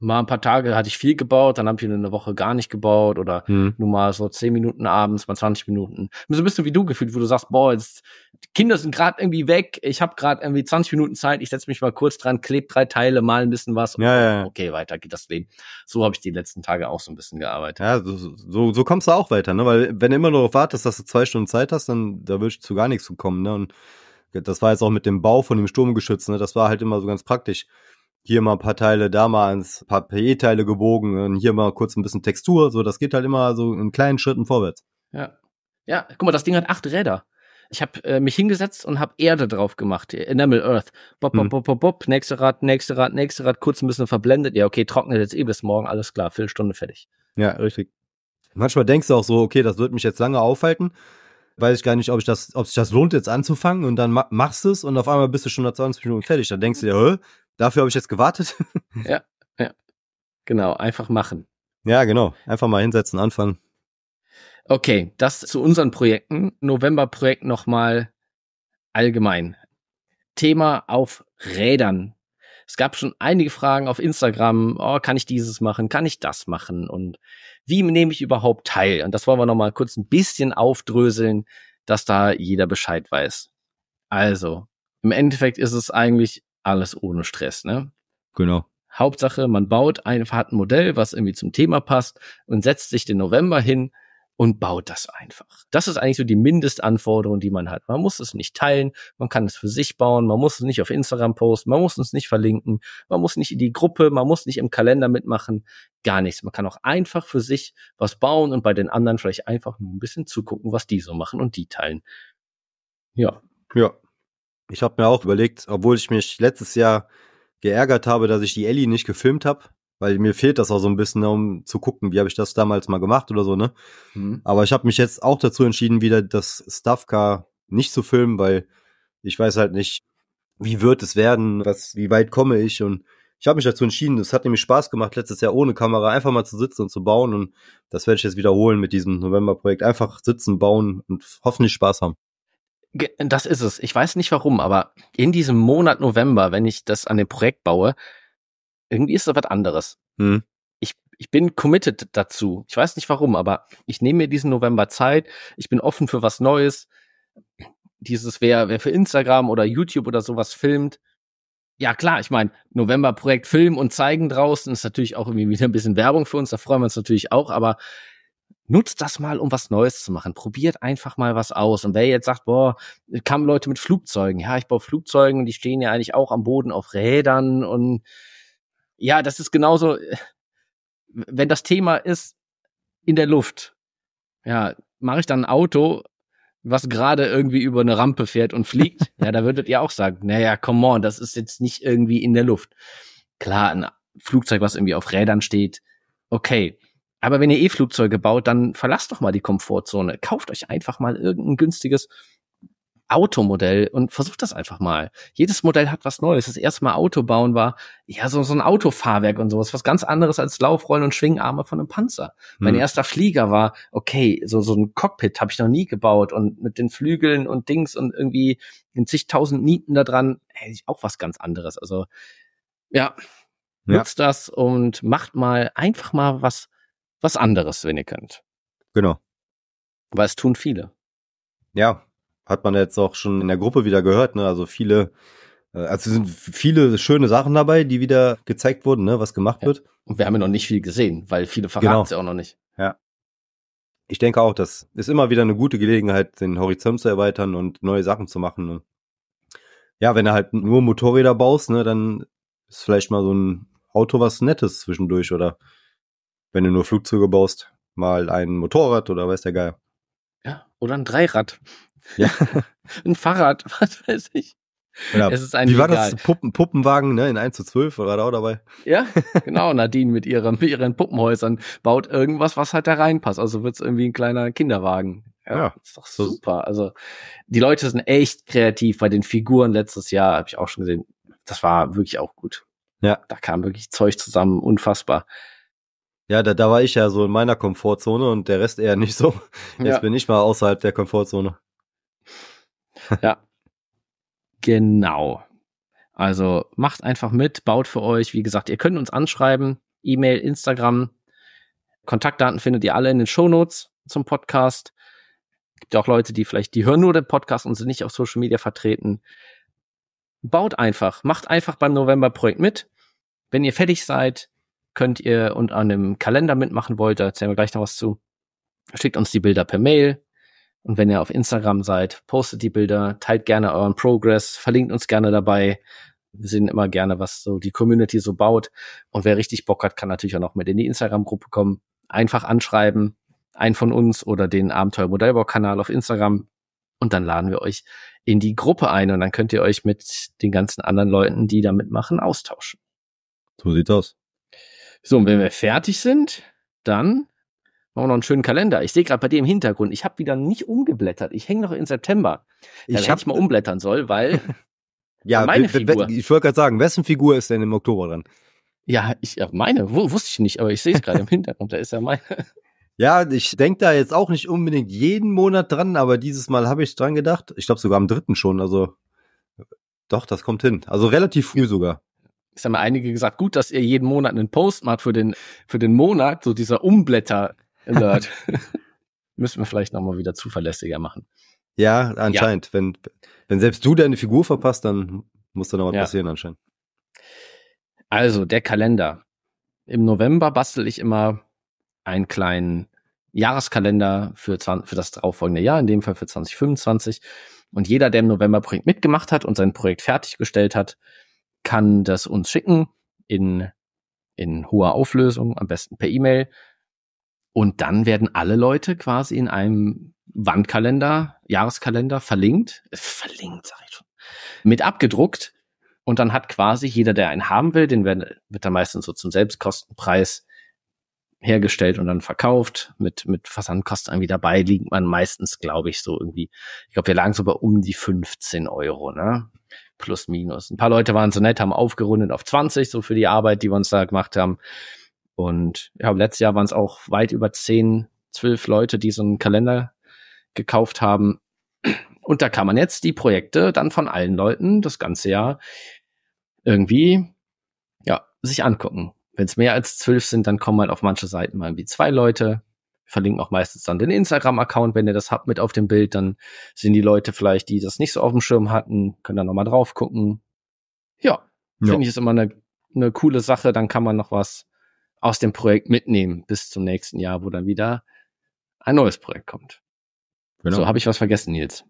S1: mal ein paar Tage hatte ich viel gebaut, dann habe ich eine Woche gar nicht gebaut oder hm. nur mal so zehn Minuten abends, mal 20 Minuten. So ein bisschen wie du gefühlt, wo du sagst, boah, jetzt, die Kinder sind gerade irgendwie weg, ich habe gerade irgendwie 20 Minuten Zeit, ich setze mich mal kurz dran, kleb drei Teile, mal ein bisschen was. Ja, ja, ja. Okay, weiter geht das Leben. So habe ich die letzten Tage auch so ein bisschen gearbeitet.
S3: Ja, so, so, so kommst du auch weiter, ne? Weil wenn du immer nur darauf wartest, dass du zwei Stunden Zeit hast, dann da würdest du zu gar nichts zu kommen, ne? Und das war jetzt auch mit dem Bau von dem Sturmgeschütz, ne? Das war halt immer so ganz praktisch hier mal ein paar Teile, da mal ein paar PE-Teile gebogen und hier mal kurz ein bisschen Textur. So, das geht halt immer so in kleinen Schritten vorwärts.
S1: Ja. Ja, guck mal, das Ding hat acht Räder. Ich habe äh, mich hingesetzt und habe Erde drauf gemacht, Enamel Earth. Bop, bop, hm. bop, bop, bop. nächste Rad, nächste Rad, nächste Rad, kurz ein bisschen verblendet. Ja, okay, trocknet jetzt eh bis morgen, alles klar, Viertelstunde fertig.
S3: Ja, richtig. Manchmal denkst du auch so, okay, das wird mich jetzt lange aufhalten weiß ich gar nicht, ob ich das, ob sich das lohnt, jetzt anzufangen und dann machst du es und auf einmal bist du schon nach 20 Minuten fertig. Dann denkst du dir, Hö, dafür habe ich jetzt gewartet. Ja, ja.
S1: Genau, einfach machen. Ja, genau. Einfach mal hinsetzen, anfangen. Okay, das zu unseren Projekten. November-Projekt nochmal allgemein. Thema auf Rädern es gab schon einige Fragen auf Instagram, oh, kann ich dieses machen, kann ich das machen und wie nehme ich überhaupt teil? Und das wollen wir nochmal kurz ein bisschen aufdröseln, dass da jeder Bescheid weiß. Also, im Endeffekt ist es eigentlich alles ohne Stress, ne? Genau. Hauptsache, man baut einfach ein Modell, was irgendwie zum Thema passt und setzt sich den November hin, und baut das einfach. Das ist eigentlich so die Mindestanforderung, die man hat. Man muss es nicht teilen, man kann es für sich bauen, man muss es nicht auf Instagram posten, man muss es nicht verlinken, man muss nicht in die Gruppe, man muss nicht im Kalender mitmachen, gar nichts. Man kann auch einfach für sich was bauen und bei den anderen vielleicht einfach nur ein bisschen zugucken, was die so machen und die teilen. Ja. Ja. Ich habe mir auch
S3: überlegt, obwohl ich mich letztes Jahr geärgert habe, dass ich die Ellie nicht gefilmt habe, weil mir fehlt das auch so ein bisschen, um zu gucken, wie habe ich das damals mal gemacht oder so, ne? Mhm. Aber ich habe mich jetzt auch dazu entschieden, wieder das Stuffcar nicht zu filmen, weil ich weiß halt nicht, wie wird es werden, was, wie weit komme ich und ich habe mich dazu entschieden. Es hat nämlich Spaß gemacht, letztes Jahr ohne Kamera einfach mal zu sitzen und zu bauen und das werde ich jetzt wiederholen mit diesem November-Projekt. Einfach
S1: sitzen, bauen und hoffentlich Spaß haben. Das ist es. Ich weiß nicht warum, aber in diesem Monat November, wenn ich das an dem Projekt baue, irgendwie ist das was anderes. Hm. Ich, ich bin committed dazu. Ich weiß nicht warum, aber ich nehme mir diesen November Zeit. Ich bin offen für was Neues. Dieses, wer, wer für Instagram oder YouTube oder sowas filmt. Ja, klar, ich meine, November-Projekt Film und zeigen draußen ist natürlich auch irgendwie wieder ein bisschen Werbung für uns. Da freuen wir uns natürlich auch, aber nutzt das mal, um was Neues zu machen. Probiert einfach mal was aus. Und wer jetzt sagt, boah, kamen Leute mit Flugzeugen. Ja, ich baue Flugzeugen und die stehen ja eigentlich auch am Boden auf Rädern und ja, das ist genauso, äh, wenn das Thema ist in der Luft, ja, mache ich dann ein Auto, was gerade irgendwie über eine Rampe fährt und fliegt, ja, da würdet ihr auch sagen, naja, come on, das ist jetzt nicht irgendwie in der Luft. Klar, ein Flugzeug, was irgendwie auf Rädern steht, okay. Aber wenn ihr E-Flugzeuge baut, dann verlasst doch mal die Komfortzone. Kauft euch einfach mal irgendein günstiges Automodell und versucht das einfach mal. Jedes Modell hat was Neues. Das erste Mal Auto bauen war ja so, so ein Autofahrwerk und sowas, was ganz anderes als Laufrollen und Schwingarme von einem Panzer. Hm. Mein erster Flieger war, okay, so, so ein Cockpit habe ich noch nie gebaut und mit den Flügeln und Dings und irgendwie in zigtausend Nieten da dran, hätte ich auch was ganz anderes. Also ja, nutzt das und macht mal einfach mal was, was anderes, wenn ihr könnt. Genau. Weil es tun viele.
S3: Ja, hat man jetzt auch schon in der Gruppe wieder gehört, ne? Also viele, äh, also sind viele schöne Sachen dabei, die wieder gezeigt wurden, ne? was gemacht ja. wird. Und wir haben ja noch nicht viel gesehen, weil viele verraten genau. es ja auch noch nicht. Ja. Ich denke auch, das ist immer wieder eine gute Gelegenheit, den Horizont zu erweitern und neue Sachen zu machen. Ne? Ja, wenn du halt nur Motorräder baust, ne, dann ist vielleicht mal so ein Auto was Nettes zwischendurch oder wenn du nur Flugzeuge baust, mal ein Motorrad oder weiß der Geier.
S1: Ja, oder ein Dreirad. Ja. ein Fahrrad, was weiß ich.
S3: Ja, es ist ein wie war egal. das? Puppen,
S1: Puppenwagen, ne? In 1 zu 12 war da auch dabei. Ja, genau. Nadine mit, ihrem, mit ihren Puppenhäusern baut irgendwas, was halt da reinpasst. Also wird's irgendwie ein kleiner Kinderwagen. Ja, ja ist doch super. Also die Leute sind echt kreativ. Bei den Figuren letztes Jahr habe ich auch schon gesehen, das war wirklich auch gut. Ja. Da kam wirklich Zeug zusammen, unfassbar.
S3: Ja, da, da war ich ja so in meiner Komfortzone und der Rest eher nicht so. Jetzt ja. bin ich mal
S1: außerhalb der Komfortzone. ja. Genau. Also macht einfach mit, baut für euch. Wie gesagt, ihr könnt uns anschreiben, E-Mail, Instagram. Kontaktdaten findet ihr alle in den Shownotes zum Podcast. Gibt auch Leute, die vielleicht, die hören nur den Podcast und sind nicht auf Social Media vertreten. Baut einfach, macht einfach beim November-Projekt mit. Wenn ihr fertig seid, könnt ihr und an einem Kalender mitmachen wollt, da erzählen wir gleich noch was zu. Schickt uns die Bilder per Mail und wenn ihr auf Instagram seid, postet die Bilder, teilt gerne euren Progress, verlinkt uns gerne dabei. Wir sehen immer gerne, was so die Community so baut. Und wer richtig Bock hat, kann natürlich auch noch mit in die Instagram-Gruppe kommen. Einfach anschreiben, einen von uns oder den Abenteuer Modellbau-Kanal auf Instagram. Und dann laden wir euch in die Gruppe ein und dann könnt ihr euch mit den ganzen anderen Leuten, die da mitmachen, austauschen. So sieht aus. So, und wenn wir fertig sind, dann Machen wir noch einen schönen Kalender. Ich sehe gerade bei dir im Hintergrund, ich habe wieder nicht umgeblättert. Ich hänge noch in September. Dann ich hätte ich mal umblättern soll, weil ja, meine Figur. Ich wollte gerade sagen, wessen Figur ist denn im Oktober dran? Ja, ich meine, wusste ich
S3: nicht, aber ich sehe es gerade im Hintergrund, da ist ja meine. Ja, ich denke da jetzt auch nicht unbedingt jeden Monat dran, aber dieses Mal habe ich dran gedacht. Ich glaube sogar am dritten schon, also doch, das
S1: kommt hin. Also relativ früh sogar. Es haben mal einige gesagt, gut, dass ihr jeden Monat einen Post macht für den, für den Monat, so dieser Umblätter. Alert. Müssen wir vielleicht nochmal wieder
S3: zuverlässiger machen. Ja, anscheinend. Ja. Wenn, wenn selbst du deine Figur verpasst, dann
S1: muss da noch was ja. passieren anscheinend. Also, der Kalender. Im November bastel ich immer einen kleinen Jahreskalender für, für das darauffolgende Jahr, in dem Fall für 2025. Und jeder, der im November Projekt mitgemacht hat und sein Projekt fertiggestellt hat, kann das uns schicken in, in hoher Auflösung, am besten per E-Mail. Und dann werden alle Leute quasi in einem Wandkalender, Jahreskalender verlinkt, äh, verlinkt, sag ich schon, mit abgedruckt. Und dann hat quasi jeder, der einen haben will, den wird, wird dann meistens so zum Selbstkostenpreis hergestellt und dann verkauft. Mit, mit Versandkosten irgendwie dabei liegt man meistens, glaube ich, so irgendwie. Ich glaube, wir lagen so bei um die 15 Euro, ne? Plus, minus. Ein paar Leute waren so nett, haben aufgerundet auf 20, so für die Arbeit, die wir uns da gemacht haben. Und ja, letztes Jahr waren es auch weit über zehn, zwölf Leute, die so einen Kalender gekauft haben. Und da kann man jetzt die Projekte dann von allen Leuten das ganze Jahr irgendwie ja, sich angucken. Wenn es mehr als zwölf sind, dann kommen halt auf manche Seiten mal irgendwie zwei Leute. Wir verlinken auch meistens dann den Instagram-Account, wenn ihr das habt mit auf dem Bild, dann sind die Leute vielleicht, die das nicht so auf dem Schirm hatten, können da nochmal drauf gucken. Ja, ja. finde ich ist immer eine, eine coole Sache, dann kann man noch was aus dem Projekt mitnehmen bis zum nächsten Jahr, wo dann wieder ein neues Projekt kommt. Genau. So, habe ich was vergessen, Nils?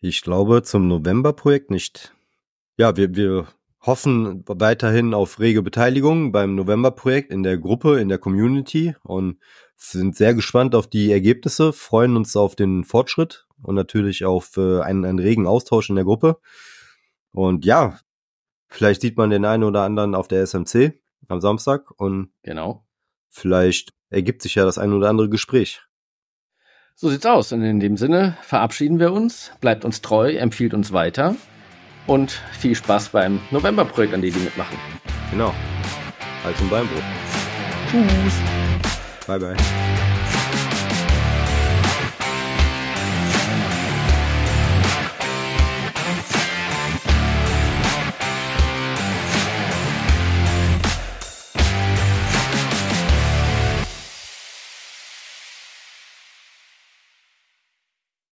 S1: Ich glaube zum November-Projekt nicht.
S3: Ja, wir, wir hoffen weiterhin auf rege Beteiligung beim November-Projekt in der Gruppe, in der Community und sind sehr gespannt auf die Ergebnisse, freuen uns auf den Fortschritt und natürlich auf äh, einen, einen regen Austausch in der Gruppe. Und ja, vielleicht sieht man den einen oder anderen auf der SMC am Samstag und
S1: genau. vielleicht ergibt sich ja das ein oder andere Gespräch. So sieht's aus. Und in dem Sinne verabschieden wir uns, bleibt uns treu, empfiehlt uns weiter und viel Spaß beim Novemberprojekt, an dem die mitmachen. Genau. Halt zum Beinbruch. Tschüss. Bye, bye.